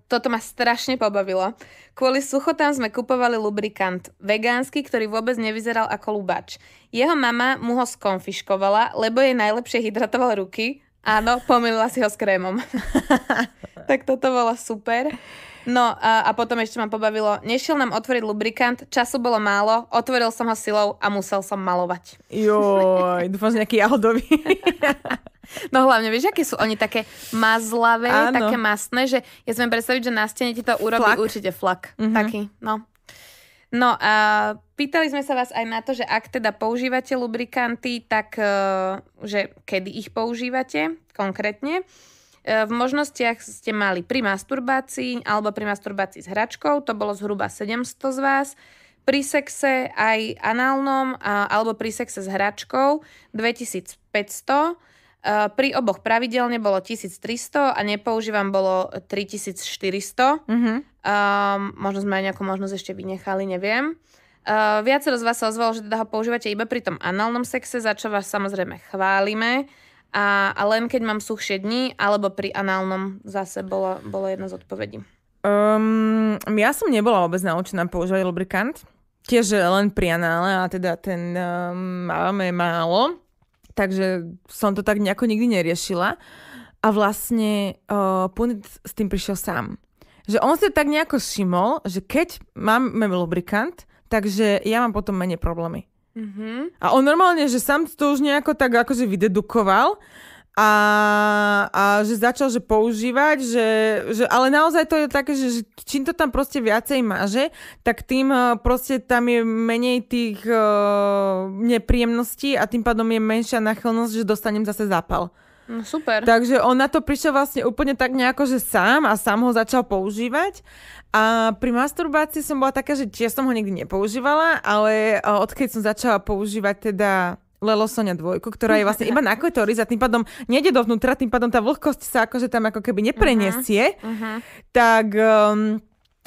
toto ma strašne pobavilo. Kvôli suchotám sme kupovali lubrikant, vegánsky, ktorý vôbec nevyzeral ako lubač. Jeho mama mu ho skonfiškovala, lebo jej najlepšie hydratoval ruky. Áno, pomýlila si ho s krémom. tak toto bolo super. No a, a potom ešte ma pobavilo, nešiel nám otvoriť lubrikant, času bolo málo, otvoril som ho silou a musel som malovať. Jo, dúfam, že nejaký jahodový. No hlavne, vieš, aké sú oni také mazlavé, Áno. také masné, že ja sme predstaviť, že na stene ti to urobí flak. určite flak. Mm-hmm. Taký, no. No a pýtali sme sa vás aj na to, že ak teda používate lubrikanty, tak eh, že kedy ich používate konkrétne. E, v možnostiach ste mali pri masturbácii alebo pri masturbácii s hračkou, to bolo zhruba 700 z vás. Pri sexe aj análnom alebo pri sexe s hračkou 2500. E, pri oboch pravidelne bolo 1300 a nepoužívam bolo 3400. Mm-hmm. Um, možno sme aj nejakú možnosť ešte vynechali, neviem. Uh, viacero z vás sa ozvalo, že teda ho používate iba pri tom análnom sexe, za čo vás samozrejme chválime. A, a len keď mám suchšie dni, alebo pri análnom zase bola, bola jedna z odpovedí. Um, ja som nebola vôbec naučená používať lubrikant. Tiež len pri anále a teda ten um, máme málo. Takže som to tak nejako nikdy neriešila. A vlastne uh, punit s tým prišiel sám. Že on sa tak nejako všimol, že keď máme lubrikant, takže ja mám potom menej problémy. Mm-hmm. A on normálne, že sám to už nejako tak akože vydedukoval a, a že začal, že používať, že, že, ale naozaj to je také, že, že čím to tam proste viacej máže, tak tým eh, proste tam je menej tých uh, nepríjemností a tým pádom je menšia nachylnosť, že dostanem zase zápal. No, super. Takže on na to prišiel vlastne úplne tak nejako, že sám a sám ho začal používať a pri masturbácii som bola taká, že tiež som ho nikdy nepoužívala, ale e, odkedy som začala používať teda Lelosonia dvojku, ktorá je vlastne iba na klitoris a tým pádom nejde dovnútra, tým pádom tá vlhkosť sa akože tam ako keby nepreniesie, uh-huh. uh-huh. tak... Um,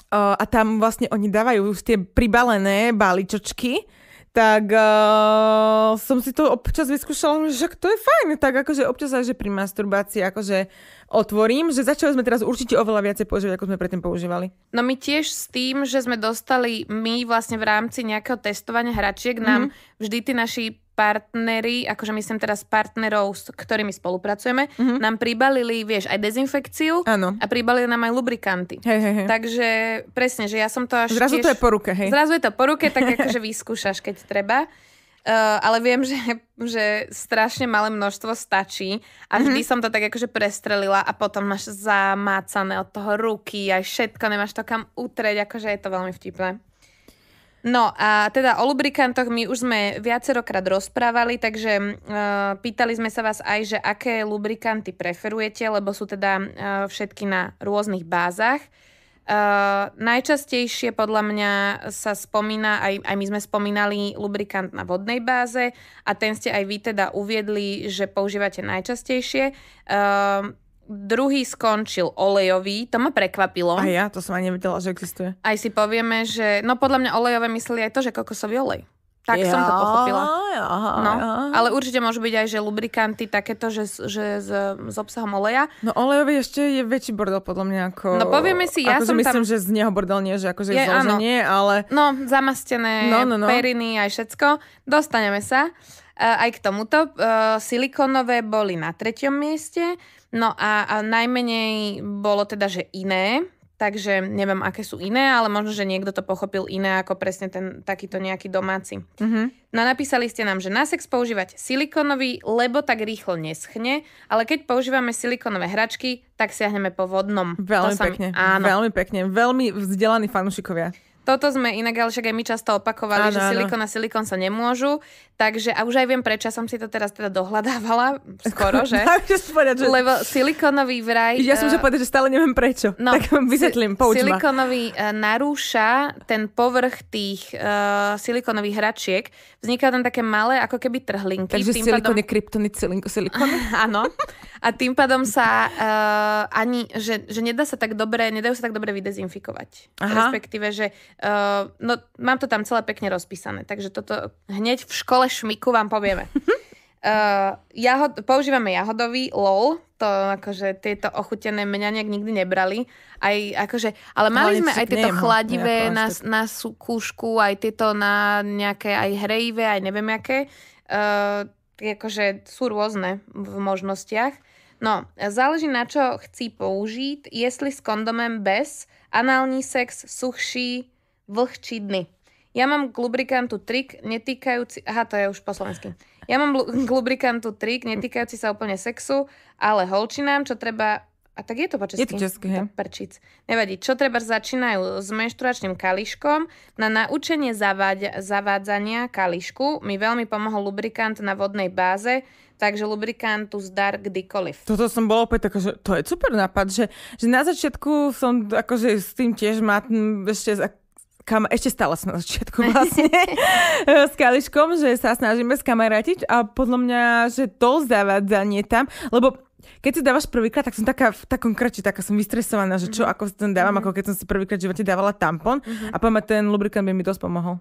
e, a tam vlastne oni dávajú tie pribalené balíčočky tak uh, som si to občas vyskúšala, že to je fajn, tak akože občas aj, že pri masturbácii akože otvorím, že začali sme teraz určite oveľa viacej používať, ako sme predtým používali. No my tiež s tým, že sme dostali my vlastne v rámci nejakého testovania hračiek, mm-hmm. nám mhm. vždy tí naši partnery, akože myslím teraz partnerov, s ktorými spolupracujeme, mm-hmm. nám pribalili, vieš, aj dezinfekciu ano. a pribalili nám aj lubrikanty. Hey, hey, hey. Takže presne, že ja som to až... Zrazu tiež, to je po ruke, hej. Zrazu je to po ruke, tak akože vyskúšaš, keď treba. Uh, ale viem, že, že strašne malé množstvo stačí a mhm. vždy mm-hmm. som to tak akože prestrelila a potom máš zamácané od toho ruky aj všetko, nemáš to kam utreť, akože je to veľmi vtipné. No a teda o lubrikantoch my už sme viacerokrát rozprávali, takže uh, pýtali sme sa vás aj, že aké lubrikanty preferujete, lebo sú teda uh, všetky na rôznych bázach. Uh, najčastejšie podľa mňa sa spomína, aj, aj my sme spomínali lubrikant na vodnej báze a ten ste aj vy teda uviedli, že používate najčastejšie. Uh, Druhý skončil olejový, to ma prekvapilo. A ja, to som ani nevedela, že existuje. Aj si povieme, že... No podľa mňa olejové mysleli aj to, že kokosový olej. Tak ja, som to pochopila. Ja, no, ja. Ale určite môžu byť aj, že lubrikanty takéto, že, že s, s obsahom oleja. No olejový ešte je väčší bordel podľa mňa ako... No povieme si, ja ako, som myslím, tam... že z neho bordel nie, že akože je, zloženie, ale... No, zamastené no, no, no. periny aj všetko. Dostaneme sa eh, aj k tomuto. Eh, silikonové boli na treťom mieste. No a, a najmenej bolo teda, že iné, takže neviem, aké sú iné, ale možno, že niekto to pochopil iné ako presne ten takýto nejaký domáci. Mm-hmm. No a napísali ste nám, že na sex používať silikonový, lebo tak rýchlo neschne, ale keď používame silikonové hračky, tak siahneme po vodnom. Veľmi to pekne, áno. veľmi pekne, veľmi vzdelaní fanúšikovia. Toto sme inak ale však aj my často opakovali, áno, že silikon a silikon sa nemôžu. Takže a už aj viem, prečo som si to teraz teda dohľadávala skoro, že? povedať, že... Lebo silikonový vraj... Ja som sa eh, povedať, že stále neviem prečo. No, tak vysvetlím, pouč Silikonový ma. Eh, narúša ten povrch tých uh, silikonových hračiek. Vznikajú tam také malé, ako keby trhlinky. Takže tým silikon pádom... je kryptonit silikon? Áno. A tým pádom sa uh, ani, že, že nedá sa tak dobre, nedajú sa tak dobre vydezinfikovať. Aha. Respektíve, že uh, no, mám to tam celé pekne rozpísané. Takže toto hneď v škole ale šmiku vám povieme. Uh, jahod, používame jahodový, lol, to akože tieto ochutené mňa nejak nikdy nebrali. Aj, akože, ale mali sme aj tieto nejem, chladivé na, na kúšku, aj tieto na nejaké aj hrejivé, aj neviem aké. Uh, akože sú rôzne v možnostiach. No, záleží na čo chci použiť, jestli s kondomem bez, análny sex, suchší, vlhčí dny. Ja mám k lubrikantu trik netýkajúci... Aha, to je už po slovensky. Ja mám k lubrikantu trik netýkajúci sa úplne sexu, ale holčinám, čo treba a tak je to po česky. Je to česky, hej. Prčic. Nevadí. Čo treba začínajú s menštruačným kališkom? Na naučenie zaváď- zavádzania kališku mi veľmi pomohol lubrikant na vodnej báze, takže lubrikantu zdar kdykoliv. Toto som bola opäť taká, že to je super nápad, že, že na začiatku som akože s tým tiež má ešte kam, ešte stále sme na začiatku vlastne eh, s Kališkom, že sa snažíme skamarátiť a podľa mňa, že to zavádzanie tam, lebo keď si dávaš prvýkrát, tak som taká v takom taká som vystresovaná, že čo, mhm. ako sa tam ten dávam, mm-hmm. ako keď som si prvýkrát v živote dávala tampon mm-hmm. a poďme, ten lubrikant by mi dosť pomohol.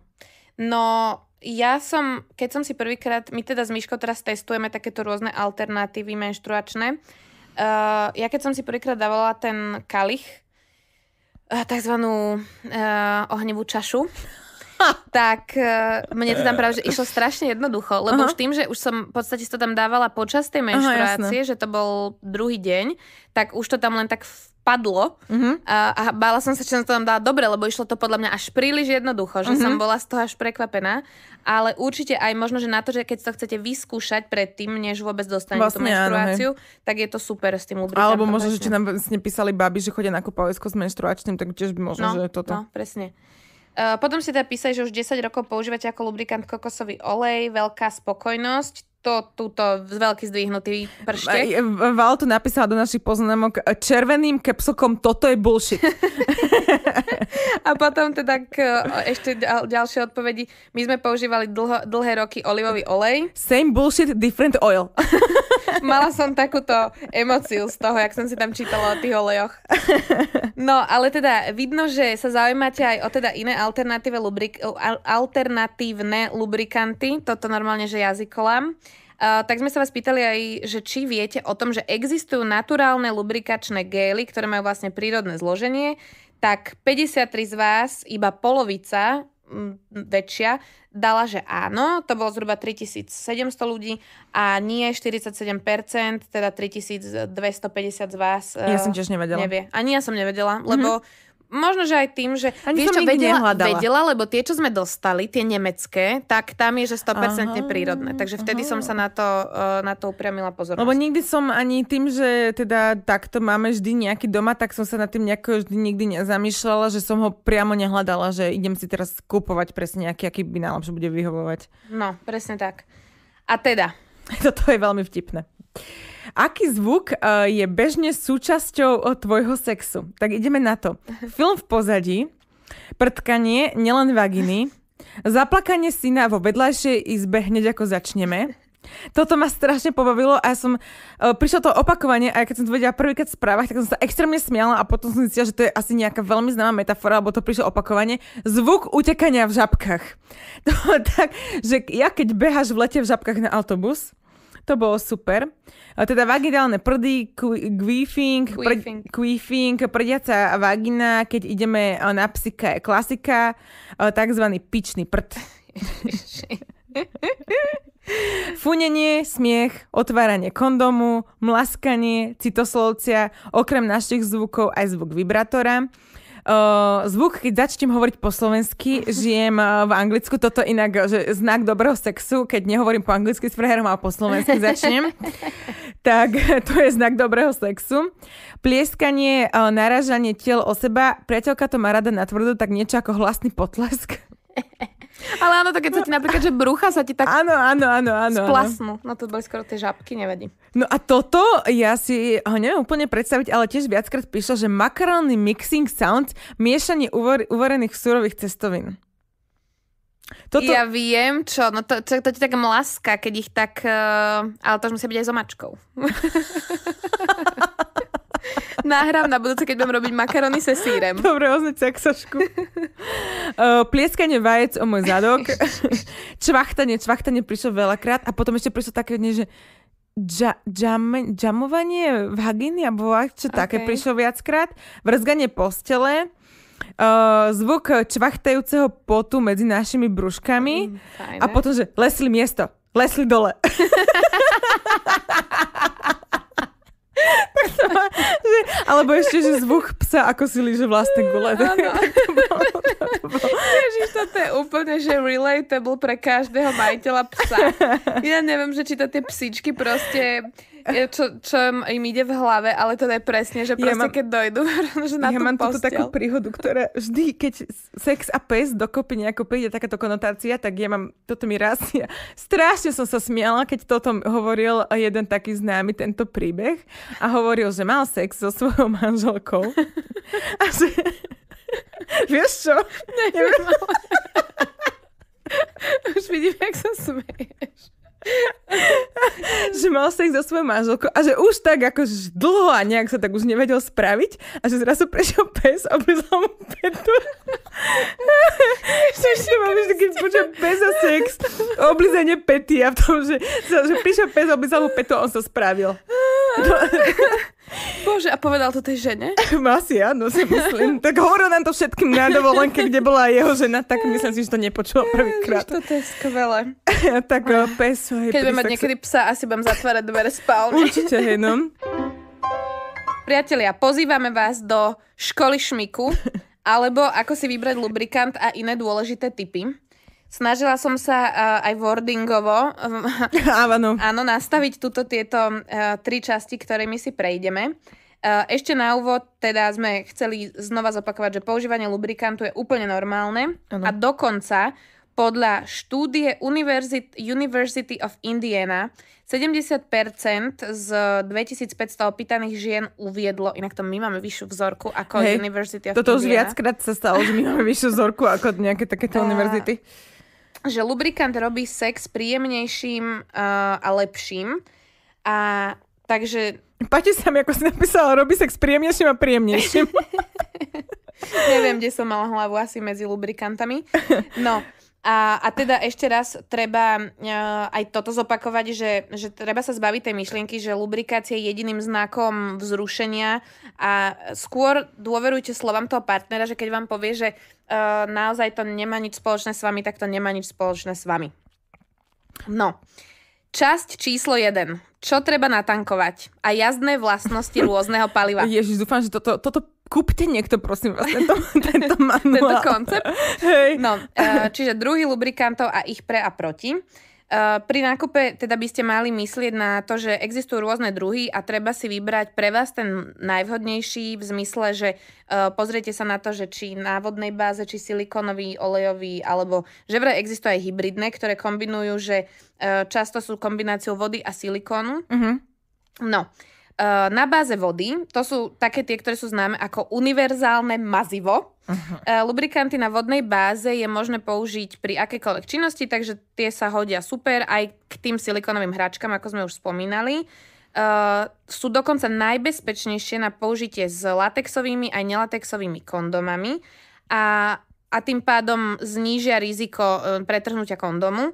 No, ja som, keď som si prvýkrát, my teda s Myškou teraz testujeme takéto rôzne alternatívy menštruačné. Uh, ja keď som si prvýkrát dávala ten kalich, Eh, tzv. Uh, eh, ohnevú čašu. Ha. tak uh, mne to tam práve že išlo strašne jednoducho, lebo Aha. už tým, že už som v podstate to tam dávala počas tej menštruácie, Aha, že to bol druhý deň, tak už to tam len tak padlo mm-hmm. a, a bála som sa, či som to tam dala dobre, lebo išlo to podľa mňa až príliš jednoducho, že mm-hmm. som mhm. bola z toho až prekvapená. Ale určite aj možno, že na to, že keď to chcete vyskúšať predtým, než vôbec dostanete vlastne, tú menštruáciu, áno, tak je to super s tým udržaním. Alebo možno, že či nám vlastne písali baby, že chodia na kúpalisko s menštruačným, tak tiež by možno, no, že toto. No, presne. E, potom si teda písali, že už 10 rokov používate ako lubrikant kokosový olej, veľká spokojnosť, to túto veľký zdvihnutý prštek. Val tu napísala do našich poznámok červeným kepsokom toto je bullshit. a potom teda k, e, ešte ďalšie odpovedi. My sme používali dlho, dlhé roky olivový olej. Same bullshit, different oil. Mala som takúto emociu z toho, jak som si tam čítala o tých olejoch. No, ale teda vidno, že sa zaujímate aj o teda iné alternatíve lubrik- alternatívne lubrikanty. Toto normálne, že jazykolám. Uh, e, tak sme sa vás pýtali aj, že či viete o tom, že existujú naturálne lubrikačné gély, ktoré majú vlastne prírodné zloženie tak 53 z vás, iba polovica väčšia, dala, že áno, to bolo zhruba 3700 ľudí a nie 47%, teda 3250 z vás. Ja som tiež nevedela. Nevie. Ani ja som nevedela, mhm. lebo mm-hmm. Možno, že aj tým, že... Ani vieš, som čo, vedela, nehľadala. vedela, lebo tie, čo sme dostali, tie nemecké, tak tam je, že 100% aha, prírodné. Takže vtedy aha. som sa na to, e, na to upriamila pozornosť. Lebo nikdy som ani tým, že teda takto máme vždy nejaký doma, tak som sa nad tým nejako vždy nikdy nezamýšľala, že som ho priamo nehľadala, že idem si teraz kúpovať presne nejaký, aký by najlepšie bude vyhovovať. No, presne tak. A teda. Toto je veľmi vtipné. Aký zvuk uh, je bežne súčasťou eh, tvojho sexu? Tak ideme na to. Film v pozadí, prtkanie, nielen vaginy, zaplakanie syna vo vedľajšej izbe hneď ako začneme. Toto ma strašne pobavilo a ja som... Uh, prišlo to opakovanie a keď som to vedela prvýkrát v správach, tak som sa extrémne smiala a potom som zistila, že to je asi nejaká veľmi známa metafora, alebo to prišlo opakovanie. Zvuk utekania v žabkách. To tak, že ja keď behaš v lete v žabkách na autobus, to bolo super. Teda vaginálne prdy, kvífing, kvífing, Pr- prdiaca vagina, keď ideme eh, na psika je klasika, eh, takzvaný pičný prd. Funenie, smiech, otváranie kondomu, mlaskanie, citoslovcia, okrem našich zvukov aj zvuk vibrátora. Uh, zvuk, keď začnem hovoriť po slovensky, žijem v Anglicku, toto inak, že znak dobrého sexu, keď nehovorím po anglicky s frajerom, ale po slovensky začnem, tak to je znak dobrého sexu. Plieskanie, uh, naražanie tiel o seba, priateľka to má rada na tvrdo, tak niečo ako hlasný potlesk. Ale áno, to keď sa ti napríklad, že brucha sa ti tak áno, áno, áno, áno, splasnú. No to boli skoro tie žabky, nevadí. No a toto, ja si ho neviem úplne predstaviť, ale tiež viackrát píšlo, že macaroni mixing sound, miešanie uvor- uvorených surových cestovín. Toto... Ja viem, čo, no to, to, to ti tak mlaska, keď ich tak, uh, ale to už musí byť aj s omačkou. Nahrám na budúce, keď budem robiť makarony se sírem. Dobre, označte Aksašku. Uh, eh, plieskanie vajec o môj zadok. čvachtanie, čvachtanie prišlo veľakrát a potom ešte prišlo také dne, že dža, džam, džamovanie a alebo čo okay. také prišlo viackrát. Vrzganie postele. Uh, zvuk čvachtajúceho potu medzi našimi brúškami mm, a potom, že lesli miesto, lesli dole. tak to má, že, alebo ešte, že zvuk psa ako si líže vlastné gule. Áno. to Ježiš, toto je úplne, že relatable pre každého majiteľa psa. Ja neviem, že či to tie psičky proste čo, čo im ide v hlave, ale to je presne, že proste ja mám, keď dojdu, že na ja tú mám túto takú príhodu, ktorá vždy, keď sex a pes dokopy nejako príde takáto konotácia, tak ja mám, toto mi raz, ja, strašne som sa smiala, keď toto hovoril jeden taký známy tento príbeh a hovoril, že mal sex so svojou manželkou a že vieš čo? Neviem, Už vidím, jak sa smeješ. že mal sex so svojou manželkou a že už tak ako dlho a nejak sa tak už nevedel spraviť a že zrazu prešiel pes a blizol mu petu. Ešte mám keď počuť pes a sex. Oblizanie pety a v tom, že, že prišiel pes a oblizal mu petu a on sa spravil. Bože, a povedal to tej žene? Asi áno, si myslím. Tak hovoril nám to všetkým na dovolenke, kde bola jeho žena, tak myslím si, že to nepočula prvýkrát. to je skvelé. tak ah. pes Keď budem mať niekedy psa, asi budem zatvárať dvere spálne. Určite, hej, no. Priatelia, pozývame vás do školy šmiku, alebo ako si vybrať lubrikant a iné dôležité typy. Snažila som sa uh, aj wordingovo áno. No. áno, nastaviť túto tieto uh, tri časti, ktorými si prejdeme. Uh, ešte na úvod teda sme chceli znova zopakovať, že používanie lubrikantu je úplne normálne ano. a dokonca podľa štúdie University, University of Indiana 70% z 2500 opýtaných žien uviedlo, inak to my máme vyššiu vzorku ako hey, University of toto Indiana. Toto už viackrát sa stalo, že my máme vyššiu vzorku ako nejaké takéto a... univerzity že lubrikant robí sex príjemnejším uh, a lepším. A takže... Páči sa mi, ako si napísala, robí sex príjemnejším a príjemnejším. Neviem, kde som mala hlavu, asi medzi lubrikantami. No, a, a teda ešte raz treba uh, aj toto zopakovať, že, že treba sa zbaviť tej myšlienky, že lubrikácia je jediným znakom vzrušenia a skôr dôverujte slovám toho partnera, že keď vám povie, že uh, naozaj to nemá nič spoločné s vami, tak to nemá nič spoločné s vami. No. Uh, Časť číslo 1. Čo treba natankovať? A jazdné vlastnosti rôzneho paliva. Ježiš, dúfam, že toto, toto kúpte niekto, prosím vás, tento, tento manuál. tento koncept. Hej. No, e, čiže druhý lubrikantov a ich pre a proti. Eh, pri nákupe teda by ste mali myslieť na to, že existujú rôzne druhy a treba si vybrať pre vás ten najvhodnejší v zmysle, že eh, pozriete sa na to, že či na vodnej báze, či silikonový, olejový, alebo že vraj existujú aj hybridné, ktoré kombinujú, že eh, často sú kombináciou vody a silikónu. Uh-huh. No, uh, Eh, na báze vody, to sú také tie, ktoré sú známe ako univerzálne mazivo. Uh-huh. Uh, lubrikanty na vodnej báze je možné použiť pri akékoľvek činnosti, takže tie sa hodia super aj k tým silikonovým hračkám, ako sme už spomínali. Uh, sú dokonca najbezpečnejšie na použitie s latexovými aj nelatexovými kondomami a, a tým pádom znížia riziko pretrhnutia kondomu.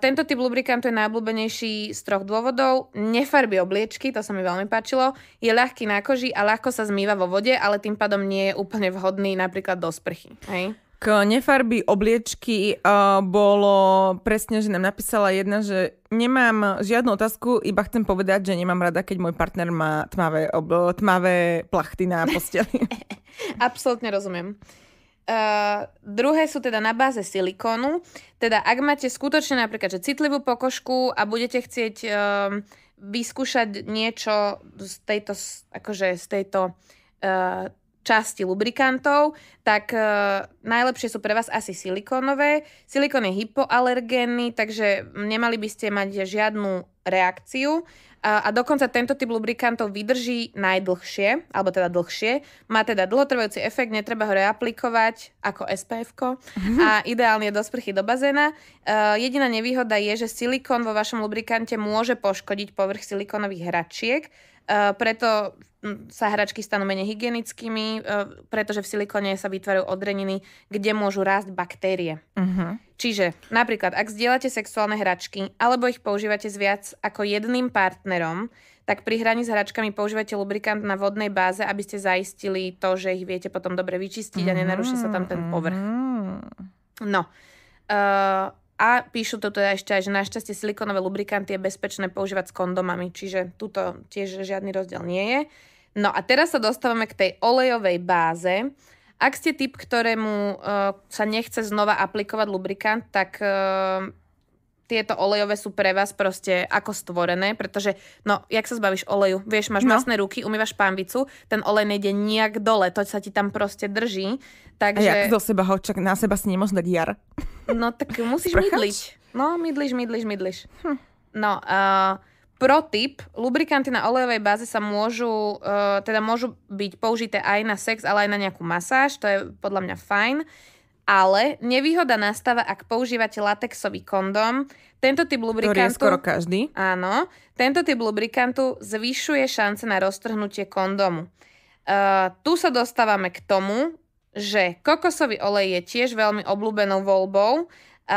Tento typ lubrikantu je najobľúbenejší z troch dôvodov. Nefarbí obliečky, to sa mi veľmi páčilo. Je ľahký na koži a ľahko sa zmýva vo vode, ale tým pádom nie je úplne vhodný napríklad do sprchy. Hej? K nefarbí obliečky uh, bolo presne, že nám napísala jedna, že nemám žiadnu otázku, iba chcem povedať, že nemám rada, keď môj partner má tmavé, ob- tmavé plachty na posteli. Absolutne rozumiem. Uh, druhé sú teda na báze silikónu. Teda ak máte skutočne napríklad že citlivú pokožku a budete chcieť uh, vyskúšať niečo z tejto, akože z tejto uh, časti lubrikantov, tak uh, najlepšie sú pre vás asi silikónové. Silikón je hypoalergénny, takže nemali by ste mať žiadnu reakciu a dokonca tento typ lubrikantov vydrží najdlhšie, alebo teda dlhšie. Má teda dlhotrvajúci efekt, netreba ho reaplikovať ako SPF mhm. a ideálne je do sprchy do bazéna. Uh, jediná nevýhoda je, že silikón vo vašom lubrikante môže poškodiť povrch silikónových hračiek, uh, preto sa hračky stanú menej hygienickými, e, pretože v silikone sa vytvárajú odreniny, kde môžu rásť baktérie. Uh-huh. Čiže napríklad, ak zdieľate sexuálne hračky alebo ich používate s viac ako jedným partnerom, tak pri hraní s hračkami používate lubrikant na vodnej báze, aby ste zaistili to, že ich viete potom dobre vyčistiť uh-huh. a mhm, nenaruší sa tam ten mhm. povrch. No. Uh, a píšu to teda ešte aj, že našťastie silikonové lubrikanty je bezpečné používať s kondomami, čiže tuto tiež žiadny rozdiel nie je. No a teraz sa dostávame k tej olejovej báze. Ak ste typ, ktorému uh, sa nechce znova aplikovať lubrikant, tak uh, tieto olejové sú pre vás proste ako stvorené, pretože, no, jak sa zbavíš oleju? Vieš, máš no. masné ruky, umývaš pánvicu, ten olej nejde nijak dole, to sa ti tam proste drží. Takže... A jak do seba ho, čak na seba si nemôžeš dať jar. No, tak musíš mydliť. No, mydliš, mydliš, mydliš. Hm. No, uh, Pro typ lubrikanty na olejovej báze sa môžu, e, teda môžu byť použité aj na sex, ale aj na nejakú masáž, to je podľa mňa fajn. Ale nevýhoda nastáva, ak používate latexový kondom. Tento typ lubrikantu... Ktorý je skoro každý. Áno. Tento typ lubrikantu zvyšuje šance na roztrhnutie kondomu. E, tu sa dostávame k tomu, že kokosový olej je tiež veľmi obľúbenou voľbou. E,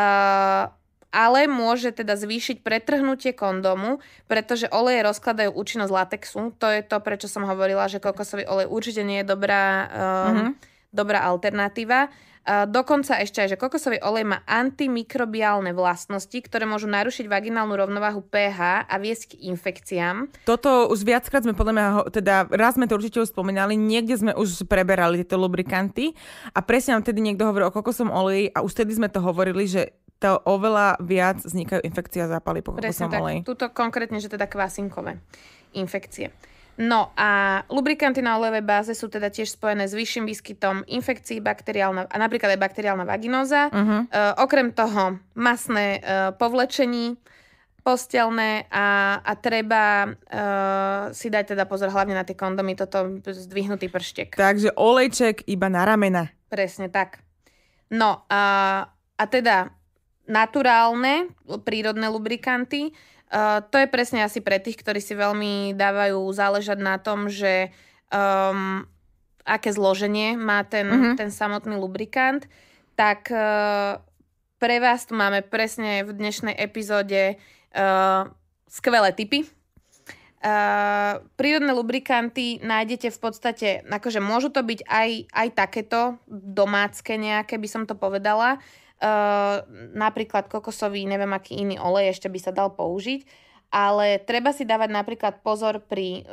ale môže teda zvýšiť pretrhnutie kondomu, pretože oleje rozkladajú účinnosť latexu. To je to, prečo som hovorila, že kokosový olej určite nie je dobrá, um, mm-hmm. dobrá alternatíva. Uh, dokonca ešte aj, že kokosový olej má antimikrobiálne vlastnosti, ktoré môžu narušiť vaginálnu rovnováhu pH a viesť k infekciám. Toto už viackrát sme podľa mňa, teda raz sme to určite už spomínali, niekde sme už preberali tieto lubrikanty a presne nám tedy niekto hovoril o kokosom oleji a už tedy sme to hovorili, že to oveľa viac vznikajú infekcia zápaly po Presne tak, tuto konkrétne, že teda kvasinkové infekcie. No a lubrikanty na olejovej báze sú teda tiež spojené s vyšším výskytom infekcií, bakteriálna, a napríklad aj bakteriálna vaginóza. Uh-huh. Mhm. Eh, uh, okrem toho masné uh, povlečení, postelné a, a treba uh, si dať teda pozor hlavne na tie kondomy, toto zdvihnutý prštek. Takže olejček iba na ramena. Presne tak. No a, a teda naturálne prírodné lubrikanty, uh, to je presne asi pre tých, ktorí si veľmi dávajú záležať na tom, že um, aké zloženie má ten, mm-hmm. ten samotný lubrikant, tak uh, pre vás tu máme presne v dnešnej epizóde uh, skvelé tipy. Uh, prírodné lubrikanty nájdete v podstate, akože môžu to byť aj, aj takéto domácké nejaké, by som to povedala, Ehm, napríklad kokosový, neviem aký iný olej ešte by sa dal použiť, ale treba si dávať napríklad pozor pri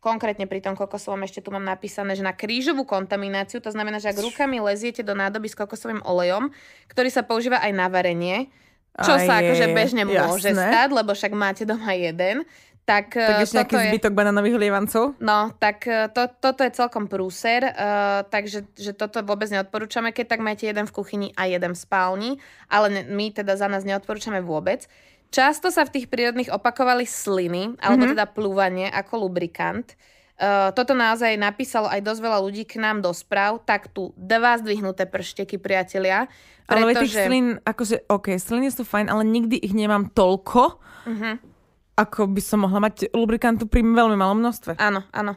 konkrétne pri tom kokosovom ešte tu mám napísané, že na krížovú kontamináciu, to znamená, že ak rukami leziete do nádoby s kokosovým olejom, ktorý sa používa aj na varenie, čo Aj, sa akože bežne jasné. môže stať, lebo však máte doma jeden, tak, tak eh, ešte nejaký je, zbytok bananových lievancov? No, tak eh, to, toto je celkom prúser, uh, takže že toto vôbec neodporúčame, keď tak máte jeden v kuchyni a jeden v spálni, ale ne, my teda za nás neodporúčame vôbec. Často sa v tých prírodných opakovali sliny, alebo mm-hmm. teda plúvanie ako lubrikant. Uh, toto naozaj napísalo aj dosť veľa ľudí k nám do správ, tak tu dva zdvihnuté pršteky, priatelia. Pretože... Ale tých slín, akože, OK, sliny sú fajn, ale nikdy ich nemám toľko, uh-huh ako by som mohla mať lubrikantu pri veľmi malom množstve. Áno, áno.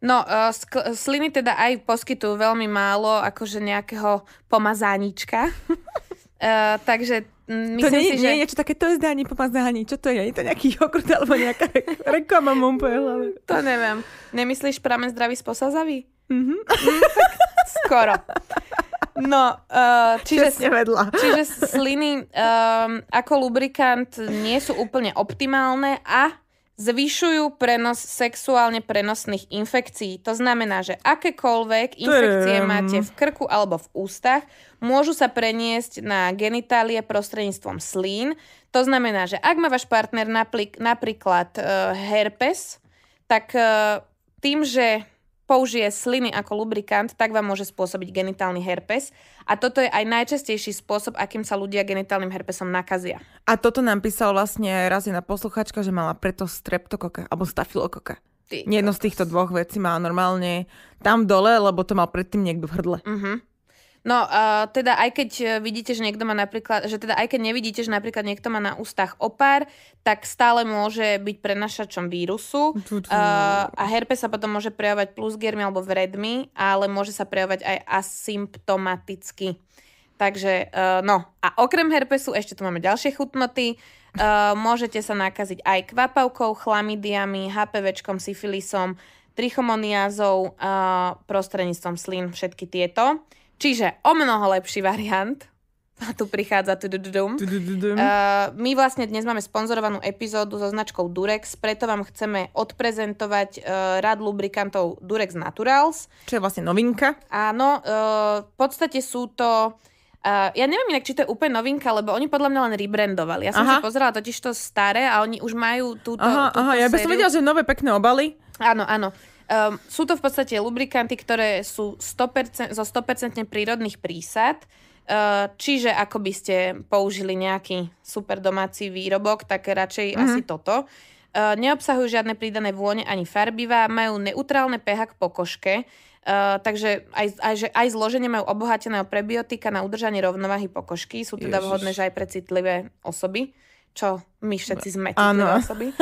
No, uh, skl- sliny teda aj poskytujú veľmi málo akože nejakého pomazánička. uh, takže myslím to nie, si, nie, že... je niečo také, to je zdanie pomazanie. Čo to je? Je to nejaký jogurt alebo nejaká reklama reklama po hlave? To neviem. Nemyslíš pramen zdravý z posazavy? Mm-hmm. Mm, skoro. No, uh, čiže, vedla. čiže sliny um, ako lubrikant nie sú úplne optimálne a zvyšujú prenos sexuálne prenosných infekcií. To znamená, že akékoľvek infekcie Tým. máte v krku alebo v ústach, môžu sa preniesť na genitálie prostredníctvom slín. To znamená, že ak má váš partner naplik, napríklad uh, herpes, tak uh, tým, že použije sliny ako lubrikant, tak vám môže spôsobiť genitálny herpes. A toto je aj najčastejší spôsob, akým sa ľudia genitálnym herpesom nakazia. A toto nám písala vlastne raz jedna posluchačka, že mala preto streptokoka alebo stafilokoka. Nie Jedno z týchto dvoch vecí má normálne tam dole, lebo to mal predtým niekto v hrdle. Uh-huh. No, uh, teda aj keď e, vidíte, že niekto má napríklad, že teda aj keď nevidíte, že napríklad niekto má na ústach opár, tak stále môže byť prenašačom vírusu uh, a herpes sa potom môže prejavovať plusgermi alebo vredmi, ale môže sa prejavovať aj asymptomaticky. Takže, uh, no. A okrem herpesu ešte tu máme ďalšie chutnoty. Uh, môžete sa nakaziť aj kvapavkou, chlamidiami, HPVčkom, syfilisom, trichomoniázou, uh, prostredníctvom slín, všetky tieto. Čiže o mnoho lepší variant a tu prichádza tu Uh, my vlastne dnes máme sponzorovanú epizódu so značkou Durex, preto vám chceme odprezentovať uh, rad lubrikantov Durex Naturals. Čo je vlastne novinka. Áno, uh, v podstate sú to... Uh, ja neviem inak, či to je úplne novinka, lebo oni podľa mňa len rebrandovali. Ja som aha. si pozerala totiž to staré a oni už majú túto... Aha, túto aha ja by som videla, že nové pekné obaly. Áno, áno. Um, sú to v podstate lubrikanty, ktoré sú 100%, zo 100% prírodných prísad, ehm, čiže ako by ste použili nejaký super domáci výrobok, tak radšej mm-hmm. asi toto. Ehm, neobsahujú žiadne pridané vône ani farbivá, majú neutrálne pH k pokoške, takže aj, aj, že aj zloženie majú obohateného prebiotika na udržanie rovnováhy pokožky. Sú teda Ježiš. vhodné že aj pre citlivé osoby, čo my všetci sme citlivé osoby.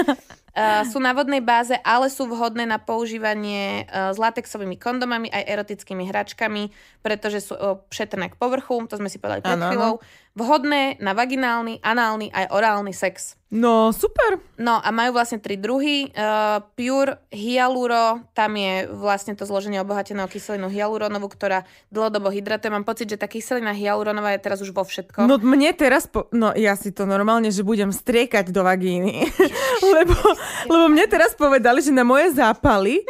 Uh, sú na vodnej báze, ale sú vhodné na používanie uh, s latexovými kondomami aj erotickými hračkami, pretože sú uh, šetrné k povrchu, to sme si povedali pred chvíľou. Vhodné na vaginálny, análny aj orálny sex. No, super. No a majú vlastne tri druhy. Uh, pure hyaluro, tam je vlastne to zloženie obohateného kyselinu hyaluronovú, ktorá dlhodobo hydratuje. Mám pocit, že tá kyselina hyaluronová je teraz už vo všetkom. No mne teraz, po... no ja si to normálne, že budem striekať do vagíny, lebo lebo mne teraz povedali, že na moje zápaly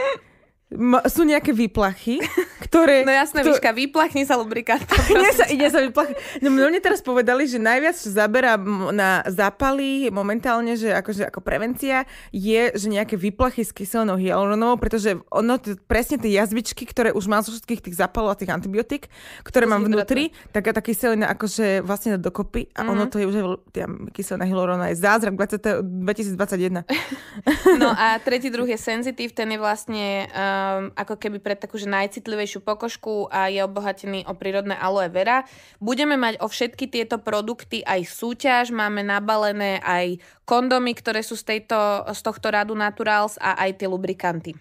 M- sú nejaké výplachy, ktoré... No jasné, kto... Výška, vyplachni sa lubrikátor. Nie sa, nie sa vyplachni. No mne teraz povedali, že najviac, čo zabera na zápaly momentálne, že akože ako prevencia, je, že nejaké výplachy s kyselnou hyaluronovou, pretože ono, t- presne tie jazvičky, ktoré už mám zo všetkých tých zápalov a tých antibiotík, ktoré to mám vnútri, tak tá kyselina akože vlastne do dokopy a mm-hmm. ono mhm. to je už, tá kyselná hyaluronová je zázrak 20, 2021. no a tretí druh je senzitív, ten je vlastne... Uh, um, ako keby pre takúže že najcitlivejšiu pokožku a je obohatený o prírodné aloe vera. Budeme mať o všetky tieto produkty aj súťaž, máme nabalené aj kondomy, ktoré sú z, tejto, z tohto radu Naturals a aj tie lubrikanty.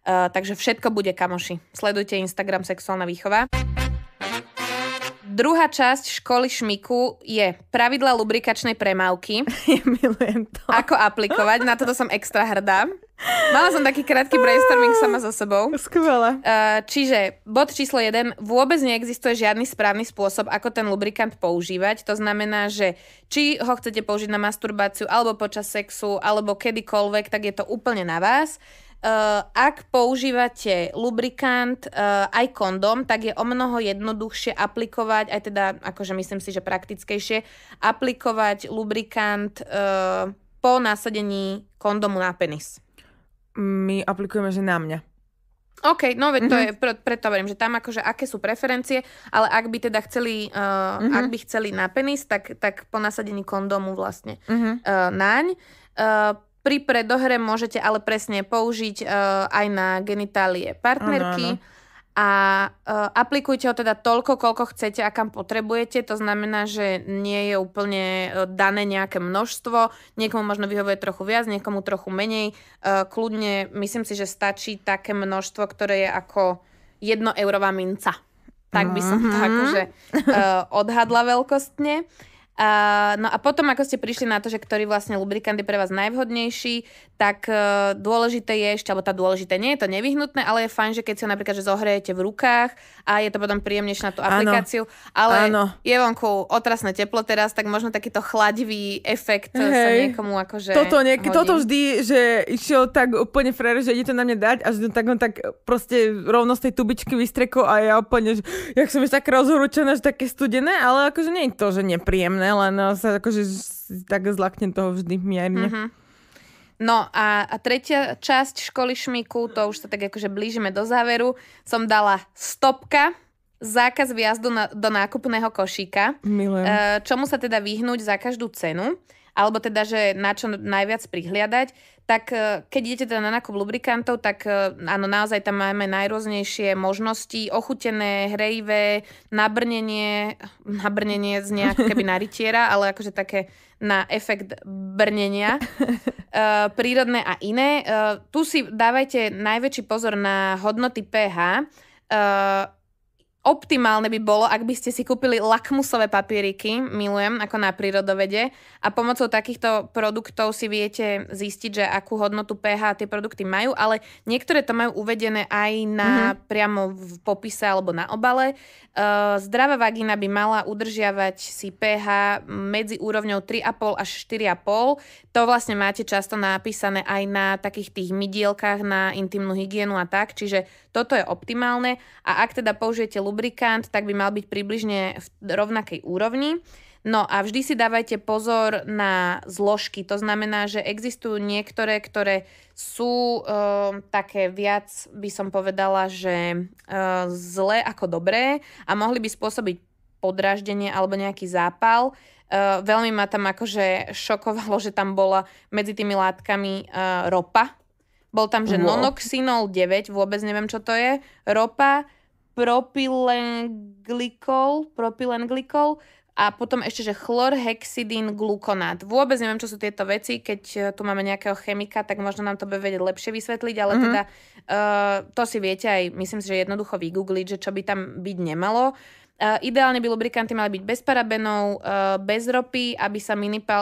Uh, takže všetko bude, kamoši. Sledujte Instagram Sexuálna výchova. Druhá časť školy šmiku je pravidla lubrikačnej premávky. Ja milujem to. Ako aplikovať, na toto som extra hrdá. Mala som taký krátky brainstorming sama so sebou. Skvelé. Čiže bod číslo 1. Vôbec neexistuje žiadny správny spôsob, ako ten lubrikant používať. To znamená, že či ho chcete použiť na masturbáciu, alebo počas sexu, alebo kedykoľvek, tak je to úplne na vás. Uh, ak používate lubrikant, uh, aj kondom, tak je o mnoho jednoduchšie aplikovať, aj teda, akože myslím si, že praktickejšie, aplikovať lubrikant uh, po nasadení kondomu na penis. My aplikujeme, že na mňa. OK, no veď mm-hmm. to je, mhm. pre, preto hovorím, že tam akože aké sú preferencie, ale ak by teda chceli, uh, mm-hmm. ak mhm. by chceli na penis, tak, tak po nasadení kondomu vlastne mm-hmm. uh, naň. Uh, pri predohre môžete ale presne použiť uh, aj na genitálie partnerky. Ano, ano a uh, aplikujte ho teda toľko, koľko chcete a kam potrebujete. To znamená, že nie je úplne e, dané nejaké množstvo. Niekomu možno vyhovuje trochu viac, niekomu trochu menej. Uh, kľudne, myslím si, že stačí také množstvo, ktoré je ako 1 eurová minca. Tak by som to mhm. akože uh, odhadla veľkostne. Uh, no a potom, ako ste prišli na to, že ktorý vlastne lubrikant je pre vás najvhodnejší, tak e, dôležité je ešte, alebo tá dôležité nie je to nevyhnutné, ale je fajn, že keď si ho napríklad že zohrejete v rukách a je to potom príjemnejšie na tú aplikáciu, ano. ale ano. je vonku otrasné teplo teraz, tak možno takýto chladivý efekt e, Hej. sa niekomu akože toto, niek- hodí. toto vždy, že išiel tak úplne frér, že ide to na mňa dať a že tak on tak proste rovno z tej tubičky vystrekol a ja úplne, že jak som ešte tak rozhorúčená, že také studené, ale akože nie je to, že nepríjemné, len sa akože tak zlaknem toho vždy mierne. Mm-hmm. No a, a tretia časť školy šmiku, to už sa tak akože blížime do záveru, som dala stopka, zákaz vjazdu na, do nákupného košíka. Milé. E, čomu sa teda vyhnúť za každú cenu, alebo teda, že na čo najviac prihliadať tak e, keď idete teda na nákup lubrikantov, tak e, áno, naozaj tam máme najrôznejšie možnosti, ochutené, hrejivé, nabrnenie, nabrnenie z ako keby na rytiera, ale akože také na efekt brnenia, e, prírodné a iné. Tu si dávajte najväčší pozor na hodnoty pH, Optimálne by bolo, ak by ste si kúpili lakmusové papieriky, milujem, ako na prírodovede, a pomocou takýchto produktov si viete zistiť, že akú hodnotu pH tie produkty majú, ale niektoré to majú uvedené aj na mm-hmm. priamo v popise alebo na obale. Uh, zdravá vagina by mala udržiavať si pH medzi úrovňou 3,5 až 4,5. To vlastne máte často napísané aj na takých tých mydielkach na intimnú hygienu a tak, čiže toto je optimálne a ak teda použijete lubrikant, tak by mal byť približne v rovnakej úrovni. No a vždy si dávajte pozor na zložky. To znamená, že existujú niektoré, ktoré sú e, také viac, by som povedala, že e, zlé ako dobré a mohli by spôsobiť podraždenie alebo nejaký zápal. E, veľmi ma tam akože šokovalo, že tam bola medzi tými látkami e, ropa. Bol tam, že no. nonoxinol 9, vôbec neviem, čo to je, ropa, propylenglikol, propylenglikol a potom ešte, že chlorhexidín glukonát. Vôbec neviem, čo sú tieto veci, keď e, tu máme nejakého chemika, tak možno nám to bude vedieť lepšie vysvetliť, ale mm-hmm. teda uh, to si viete aj, myslím si, že jednoducho vygoogliť, že čo by tam byť nemalo. Uh, ideálne by lubrikanty mali byť bez parabenov, uh, bez ropy, aby sa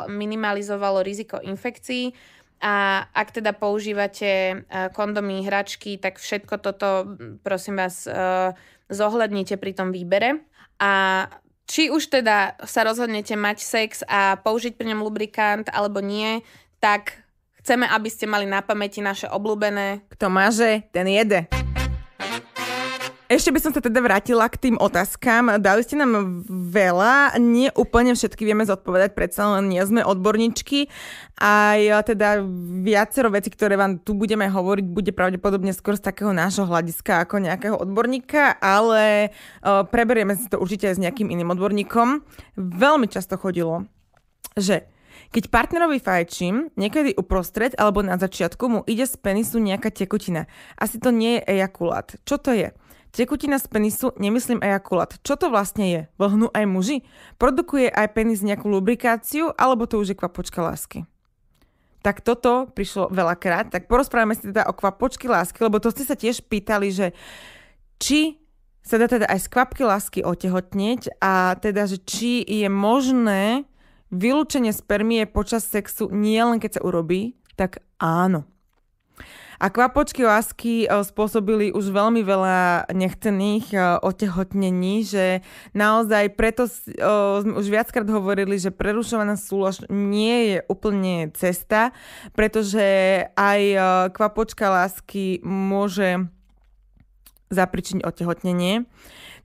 minimalizovalo riziko infekcií a ak teda používate e, kondomy, hračky, tak všetko toto, prosím vás, e, zohľadnite pri tom výbere. A či už teda sa rozhodnete mať sex a použiť pri ňom lubrikant alebo nie, tak chceme, aby ste mali na pamäti naše obľúbené. Kto máže, ten jede. Ešte by som sa teda vrátila k tým otázkam. Dali ste nám veľa, nie úplne všetky vieme zodpovedať, predsa len nie sme odborníčky. Aj eh, teda viacero vecí, ktoré vám tu budeme hovoriť, bude pravdepodobne skôr z takého nášho hľadiska ako nejakého odborníka, ale eh, preberieme si to určite aj s nejakým iným odborníkom. Veľmi často chodilo, že keď partnerovi fajčím, niekedy uprostred alebo na začiatku mu ide z penisu nejaká tekutina. Asi to nie je ejakulát. Čo to je? Tekutina z penisu, nemyslím ejakulát. Čo to vlastne je? Vlhnú aj muži? Produkuje aj penis nejakú lubrikáciu, alebo to už je kvapočka lásky? Tak toto prišlo veľakrát, tak porozprávame si teda o kvapočky lásky, lebo to ste sa tiež pýtali, že či sa dá teda aj z kvapky lásky otehotnieť a teda, že či je možné vylúčenie spermie počas sexu nie len keď sa urobí, tak áno. A kvapočky lásky e, spôsobili už veľmi veľa nechcených e, otehotnení, že naozaj preto e, sme už viackrát hovorili, že prerušovaná súlož nie je úplne cesta, pretože aj kvapočka lásky môže zapričiť otehotnenie.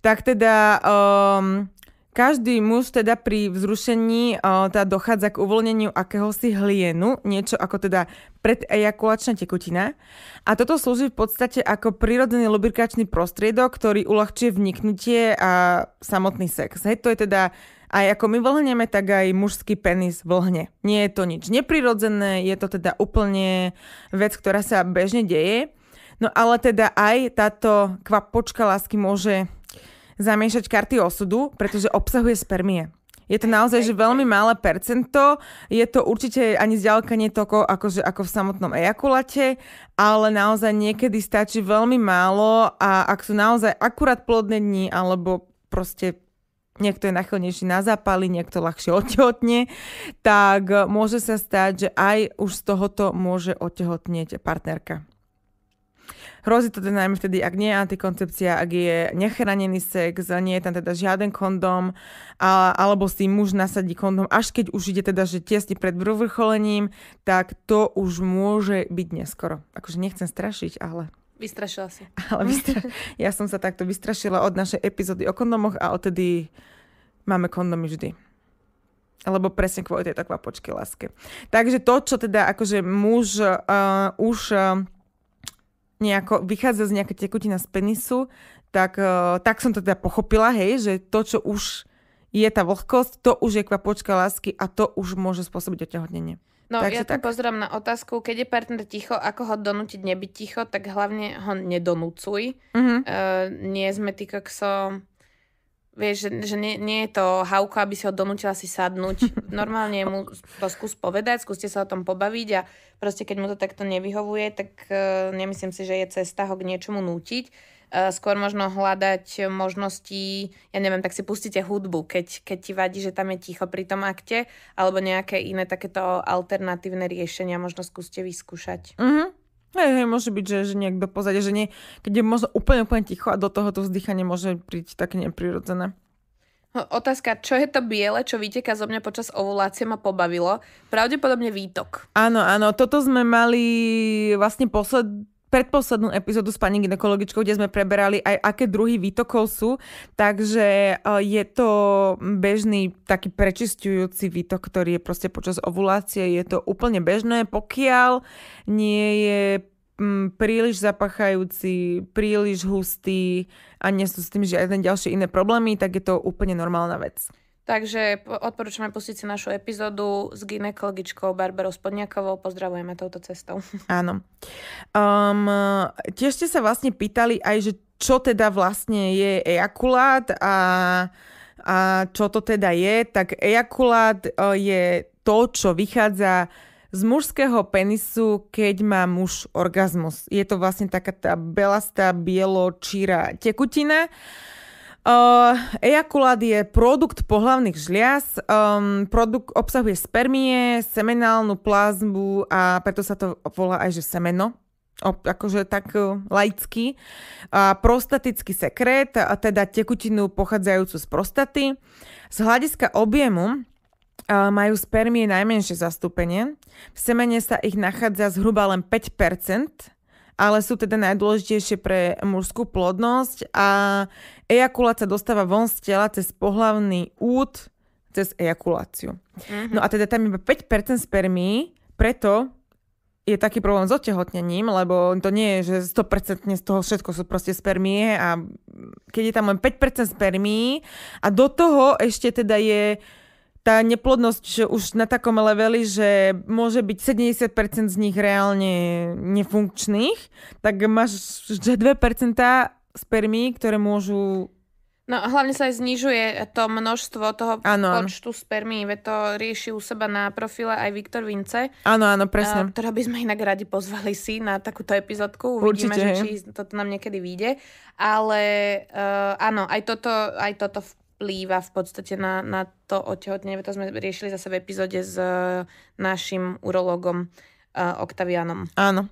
Tak teda um, každý muž teda pri vzrušení eh, teda dochádza k uvoľneniu akéhosi hlienu, niečo ako teda predejakulačná tekutina. A toto slúži v podstate ako prírodzený lubrikačný prostriedok, ktorý uľahčuje vniknutie a samotný sex. Hej, to je teda aj ako my vlhneme, tak aj mužský penis vlhne. Nie je to nič neprirodzené, je to teda úplne vec, ktorá sa bežne deje. No ale teda aj táto kvapočka lásky môže zamiešať karty osudu, pretože obsahuje spermie. Je to naozaj že veľmi malé percento, je to určite ani zďaleka nie toľko akože ako v samotnom ejakulate, ale naozaj niekedy stačí veľmi málo a ak sú naozaj akurát plodné dni alebo proste niekto je nachylnejší na zápaly, niekto ľahšie otehotne, tak môže sa stať, že aj už z tohoto môže otehotnieť partnerka. Hrozí to teda najmä vtedy, ak nie je antikoncepcia, ak je nechránený sex, nie je tam teda žiaden kondom, a, alebo si muž nasadí kondom, až keď už ide teda, že tesne pred vrcholením, tak to už môže byť neskoro. Akože nechcem strašiť, ale... Vystrašila si. Ale vystra... ja som sa takto vystrašila od našej epizódy o kondomoch a odtedy máme kondomy vždy. Alebo presne kvôli tejto kvapočky láske. Takže to, čo teda akože muž uh, už uh, nejako, vychádza z nejaká tekutina z penisu, tak, e, tak som to teda pochopila, hej, že to, čo už je tá vlhkosť, to už je kvapočka lásky a to už môže spôsobiť otehotnenie. No Takže ja tak... pozerám na otázku, keď je partner ticho, ako ho donútiť nebyť ticho, tak hlavne ho nedonúcuj. Uh-huh. Mhm. Uh, e, nie sme ty kokso Vieš, že, že nie, nie je to hauko, aby si ho donútila si sadnúť. Normálne mu to skús povedať, skúste sa o tom pobaviť a proste keď mu to takto nevyhovuje, tak uh, nemyslím si, že je cesta ho k niečomu nútiť. Uh, skôr možno hľadať možnosti, ja neviem, tak si pustite hudbu, keď, keď ti vadí, že tam je ticho pri tom akte, alebo nejaké iné takéto alternatívne riešenia možno skúste vyskúšať. Uh-huh. Hej, hej, môže byť, že, že niekto pozadie, že nie, keď je možno úplne, úplne ticho a do toho to vzdychanie môže príť také neprirodzené. Hm, otázka, čo je to biele, čo vyteká zo mňa počas ovulácie, ma pobavilo? Pravdepodobne výtok. Áno, áno, toto sme mali vlastne posled, predposlednú epizódu s pani ginekologičkou, kde sme preberali aj aké druhy výtokov sú, takže e, je to bežný taký prečistujúci výtok, ktorý je proste počas ovulácie, je to úplne bežné, pokiaľ nie je mm, príliš zapachajúci, príliš hustý a nie sú s tým žiadne ďalšie iné problémy, tak je to úplne normálna vec. Takže odporúčame pustiť si našu epizódu s ginekologičkou Barbarou Spodňakovou. Pozdravujeme touto cestou. Áno. Um, tiež ste sa vlastne pýtali aj, že čo teda vlastne je ejakulát a, a čo to teda je. Tak ejakulát e, je to, čo vychádza z mužského penisu, keď má muž orgazmus. Je to vlastne taká tá belastá bielo-číra tekutina. Uh, ejakulát je produkt pohlavných žliaz, um, ehm, produkt obsahuje spermie, semenálnu plazmu a preto sa to volá aj, že semeno, akože tak eh, laický. Uh, prostatický sekret, a teda tekutinu pochádzajúcu z prostaty. Z hľadiska objemu eh, majú spermie najmenšie zastúpenie. V semene sa ich nachádza zhruba len 5%, ale sú teda najdôležitejšie pre mužskú plodnosť a Ejakulát sa dostáva von z tela cez pohlavný úd, cez ejakuláciu. Uh-huh. No a teda tam iba 5% spermí, preto je taký problém s otehotnením, lebo to nie je, že 100% z toho všetko sú proste spermie a keď je tam len 5% spermí a do toho ešte teda je tá neplodnosť už na takom leveli, že môže byť 70% z nich reálne nefunkčných, tak máš že 2% spermí, ktoré môžu... No hlavne sa aj znižuje to množstvo toho ano, počtu spermí, veď to rieši u seba na profile aj Viktor Vince. Áno, áno, presne. Ktorá by sme inak radi pozvali si na takúto epizódku. Uvidíme, Určite, že či toto nám niekedy vyjde. Ale uh, áno, aj toto, aj toto vplýva v podstate na, na to otehotnenie. To sme riešili zase v epizóde s uh, našim urologom uh, eh, Oktavianom. Áno.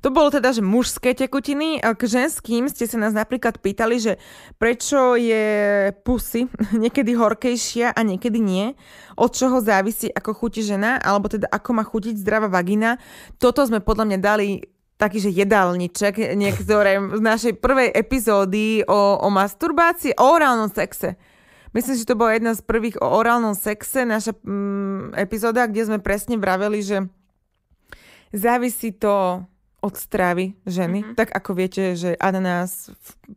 To bolo teda, že mužské tekutiny. K ženským ste sa nás napríklad pýtali, že prečo je pusy niekedy horkejšia a niekedy nie. Od čoho závisí, ako chutí žena, alebo teda ako má chutiť zdravá vagina. Toto sme podľa mňa dali taký, že jedálniček niektoré z našej prvej epizódy o, o masturbácii, o orálnom sexe. Myslím, že to bola jedna z prvých o orálnom sexe, naša mm, epizóda, kde sme presne vraveli, že závisí to od strávy ženy. Mm-hmm. Tak ako viete, že ananás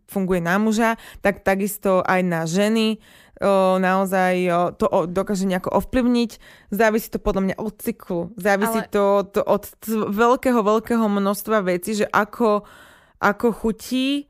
funguje na muža, tak takisto aj na ženy. O, naozaj o, to o, dokáže nejako ovplyvniť. Závisí to podľa mňa od cyklu. Závisí Ale... to, to od veľkého, veľkého množstva vecí, že ako, ako chutí,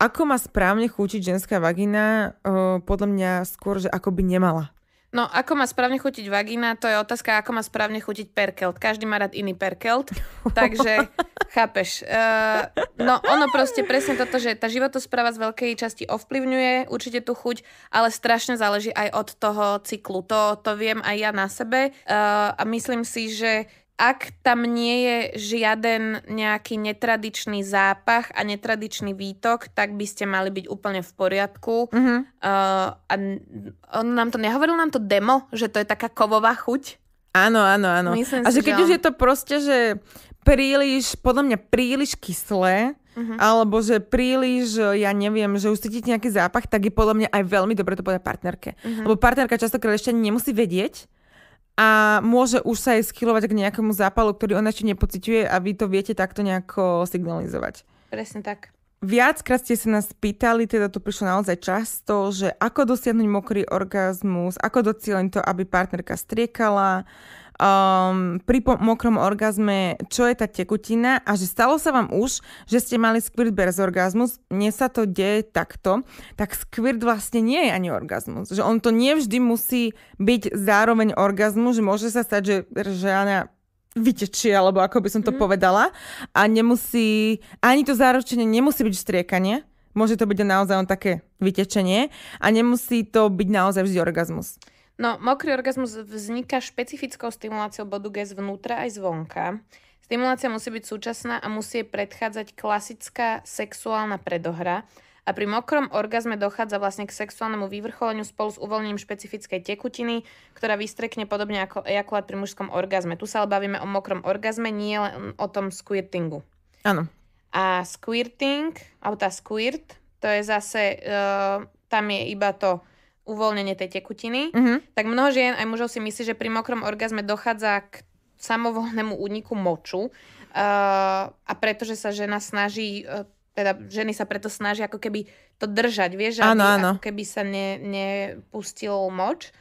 ako má správne chutiť ženská vagina, o, podľa mňa skôr, že ako by nemala. No, ako má správne chutiť vagina, to je otázka, ako má správne chutiť perkelt. Každý má rád iný perkelt, takže chápeš. Uh, no, ono proste presne toto, že tá životospráva z veľkej časti ovplyvňuje určite tú chuť, ale strašne záleží aj od toho cyklu. To, to viem aj ja na sebe uh, a myslím si, že ak tam nie je žiaden nejaký netradičný zápach a netradičný výtok, tak by ste mali byť úplne v poriadku. Mm-hmm. Uh, a on nám to nehovoril nám to demo, že to je taká kovová chuť. Áno, áno, áno. Myslím a si, že keď že on... už je to proste, že príliš, podľa mňa príliš kyslé, Uh-huh. Alebo že príliš, ja neviem, že už cítite nejaký zápach, tak je podľa mňa aj veľmi dobre to povedať partnerke. Uh-huh. Lebo partnerka častokrát ešte nemusí vedieť, a môže už sa aj skýlovať k nejakému zápalu, ktorý ona ešte nepociťuje a vy to viete takto nejako signalizovať. Presne tak. Viackrát ste sa nás pýtali, teda to prišlo naozaj často, že ako dosiahnuť mokrý orgazmus, ako docieliť to, aby partnerka striekala, um, pri mokrom orgazme, čo je tá tekutina a že stalo sa vám už, že ste mali squirt bez orgazmus, mne sa to deje takto, tak squirt vlastne nie je ani orgazmus. Že on to nevždy musí byť zároveň orgazmus, že môže sa stať, že, že vytečie, alebo ako by som to mm. povedala. A nemusí, ani to záročenie nemusí byť striekanie, môže to byť naozaj on také vytečenie a nemusí to byť naozaj vždy orgazmus. No, mokrý orgazmus vzniká špecifickou stimuláciou bodu G zvnútra aj zvonka. Stimulácia musí byť súčasná a musí predchádzať klasická sexuálna predohra, a pri mokrom orgazme dochádza vlastne k sexuálnemu vyvrcholeniu spolu s uvoľnením špecifickej tekutiny, ktorá vystrekne podobne ako ejakulát pri mužskom orgazme. Tu sa ale bavíme o mokrom orgazme, nie len o tom squirtingu. Áno. A squirting, alebo tá squirt, to je zase, uh, tam je iba to uvoľnenie tej tekutiny, mm-hmm. tak mnoho žien aj mužov si myslí, že pri mokrom orgazme dochádza k samovolnému úniku moču. Uh, a pretože sa žena snaží uh, teda ženy sa preto snaží, ako keby to držať, vieš, aby áno. ako keby sa ne, nepustil moč.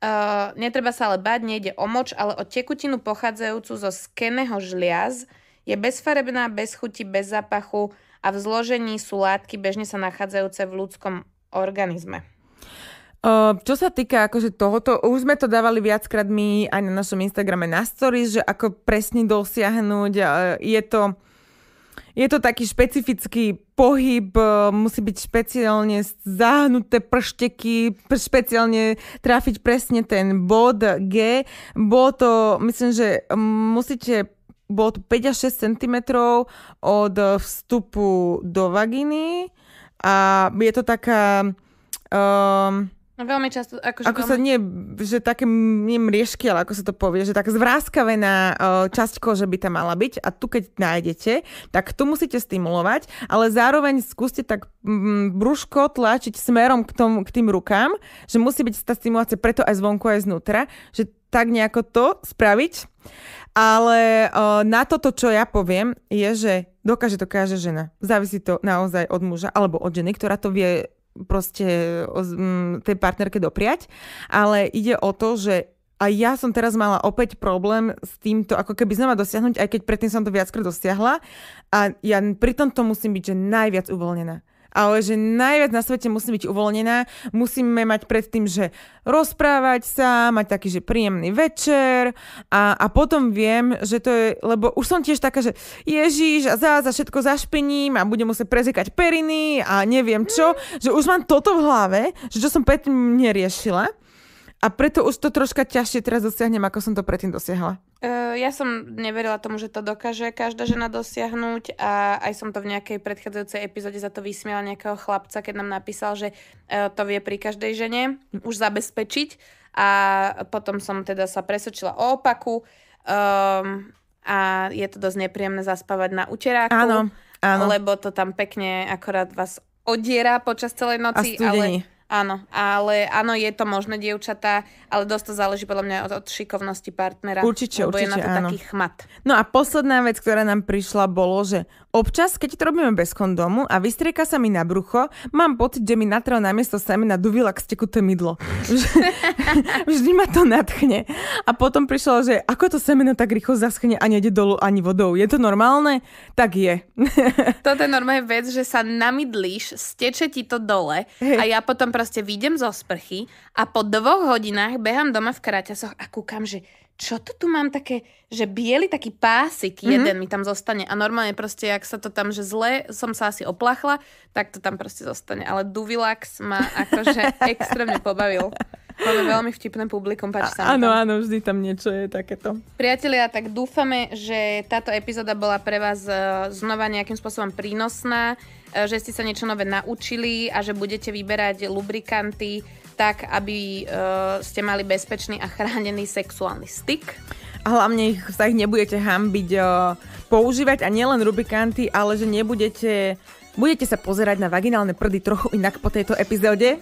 Uh, netreba sa ale báť, nejde o moč, ale o tekutinu pochádzajúcu zo skeného žliaz. Je bezfarebná, bez chuti, bez zápachu a v zložení sú látky bežne sa nachádzajúce v ľudskom organizme. Čo sa týka akože tohoto, už sme to dávali viackrát my aj na našom Instagrame na stories, že ako presne dosiahnuť. Je to, je to taký špecifický pohyb, e, musí byť špeciálne zahnuté pršteky, špeciálne trafiť presne ten bod G. Bolo to, myslím, že musíte bolo to 5 až 6 cm od vstupu do vaginy a je to taká... Um, No veľmi často. Akože ako veľmi... sa nie, že také, nie mriežky, ale ako sa to povie, že tak zvráskavená časť kože by tam mala byť a tu keď nájdete, tak tu musíte stimulovať, ale zároveň skúste tak brúško tlačiť smerom k, tom, k tým rukám, že musí byť tá stimulácia preto aj zvonku, aj znútra, že tak nejako to spraviť. Ale na toto, čo ja poviem, je, že dokáže to každá žena. Závisí to naozaj od muža alebo od ženy, ktorá to vie proste mm, tej partnerke dopriať, ale ide o to, že a ja som teraz mala opäť problém s týmto, ako keby znova dosiahnuť, aj keď predtým som to viackrát dosiahla. A ja pri tomto musím byť, že najviac uvoľnená ale že najviac na svete musí byť uvoľnená. Musíme mať pred tým, že rozprávať sa, mať taký, že príjemný večer a, a potom viem, že to je, lebo už som tiež taká, že ježiš a za, za všetko zašpiním a budem musieť prezekať periny a neviem čo, že už mám toto v hlave, že čo som predtým neriešila a preto už to troška ťažšie teraz dosiahnem, ako som to predtým dosiahla. Uh, ja som neverila tomu, že to dokáže každá žena dosiahnuť a aj som to v nejakej predchádzajúcej epizóde za to vysmiala nejakého chlapca, keď nám napísal, že uh, to vie pri každej žene už zabezpečiť a potom som teda sa presvedčila o opaku um, a je to dosť nepríjemné zaspávať na uteráku. Áno, áno. Lebo to tam pekne akorát vás odiera počas celej noci. A studení. ale Áno, ale áno, je to možné, dievčatá, ale dosť to záleží podľa mňa od, od šikovnosti partnera. Určite, lebo určite, je na to áno. taký chmat. No a posledná vec, ktorá nám prišla, bolo, že občas, keď to robíme bez kondómu a vystrieka sa mi na brucho, mám pocit, že mi natrel na miesto semena duvilak stekuté mydlo. Vždy ma to natchne. A potom prišlo, že ako to semeno tak rýchlo zaschne a nejde dolu ani vodou. Je to normálne? Tak je. Toto je normálne vec, že sa namidlíš, steče ti to dole hey. a ja potom proste výjdem zo sprchy a po dvoch hodinách behám doma v karaťasoch a kúkam, že čo to tu mám také, že biely taký pásik mm-hmm. jeden mi tam zostane a normálne proste, ak sa to tam, že zle som sa asi oplachla, tak to tam proste zostane. Ale Duvilax ma akože extrémne pobavil. Máme veľmi vtipné publikum, páči sa. Áno, áno, vždy tam niečo je takéto. Priatelia, tak dúfame, že táto epizóda bola pre vás eh, znova nejakým spôsobom prínosná. E, že ste sa niečo nové naučili a že budete vyberať lubrikanty tak, aby e, ste mali bezpečný a chránený sexuálny styk. A hlavne ich sa ich nebudete hambiť e, používať a nielen lubrikanty, ale že nebudete budete sa pozerať na vaginálne prdy trochu inak po tejto epizóde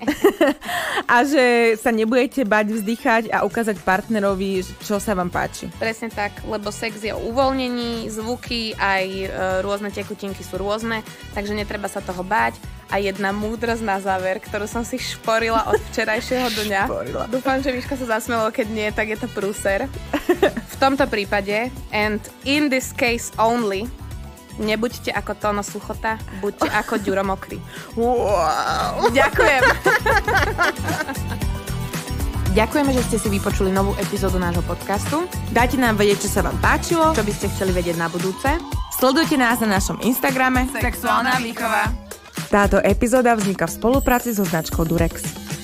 a že sa nebudete bať vzdychať a ukázať partnerovi, čo sa vám páči. Presne tak, lebo sex je o uvoľnení, zvuky, aj e, rôzne tekutinky sú rôzne, takže netreba sa toho báť. A jedna múdrosť na záver, ktorú som si šporila od včerajšieho dňa. šporila. Dúfam, že Miška sa zasmelo, keď nie, tak je to prúser. v tomto prípade, and in this case only, Nebuďte ako Tono Suchota, buďte ako Ďuro Mokry. Wow. Ďakujem. Ďakujeme, že ste si vypočuli novú epizódu nášho podcastu. Dajte nám vedieť, čo sa vám páčilo, čo by ste chceli vedieť na budúce. Sledujte nás na našom Instagrame Sexuálna výchova. Táto epizóda vzniká v spolupráci so značkou Durex.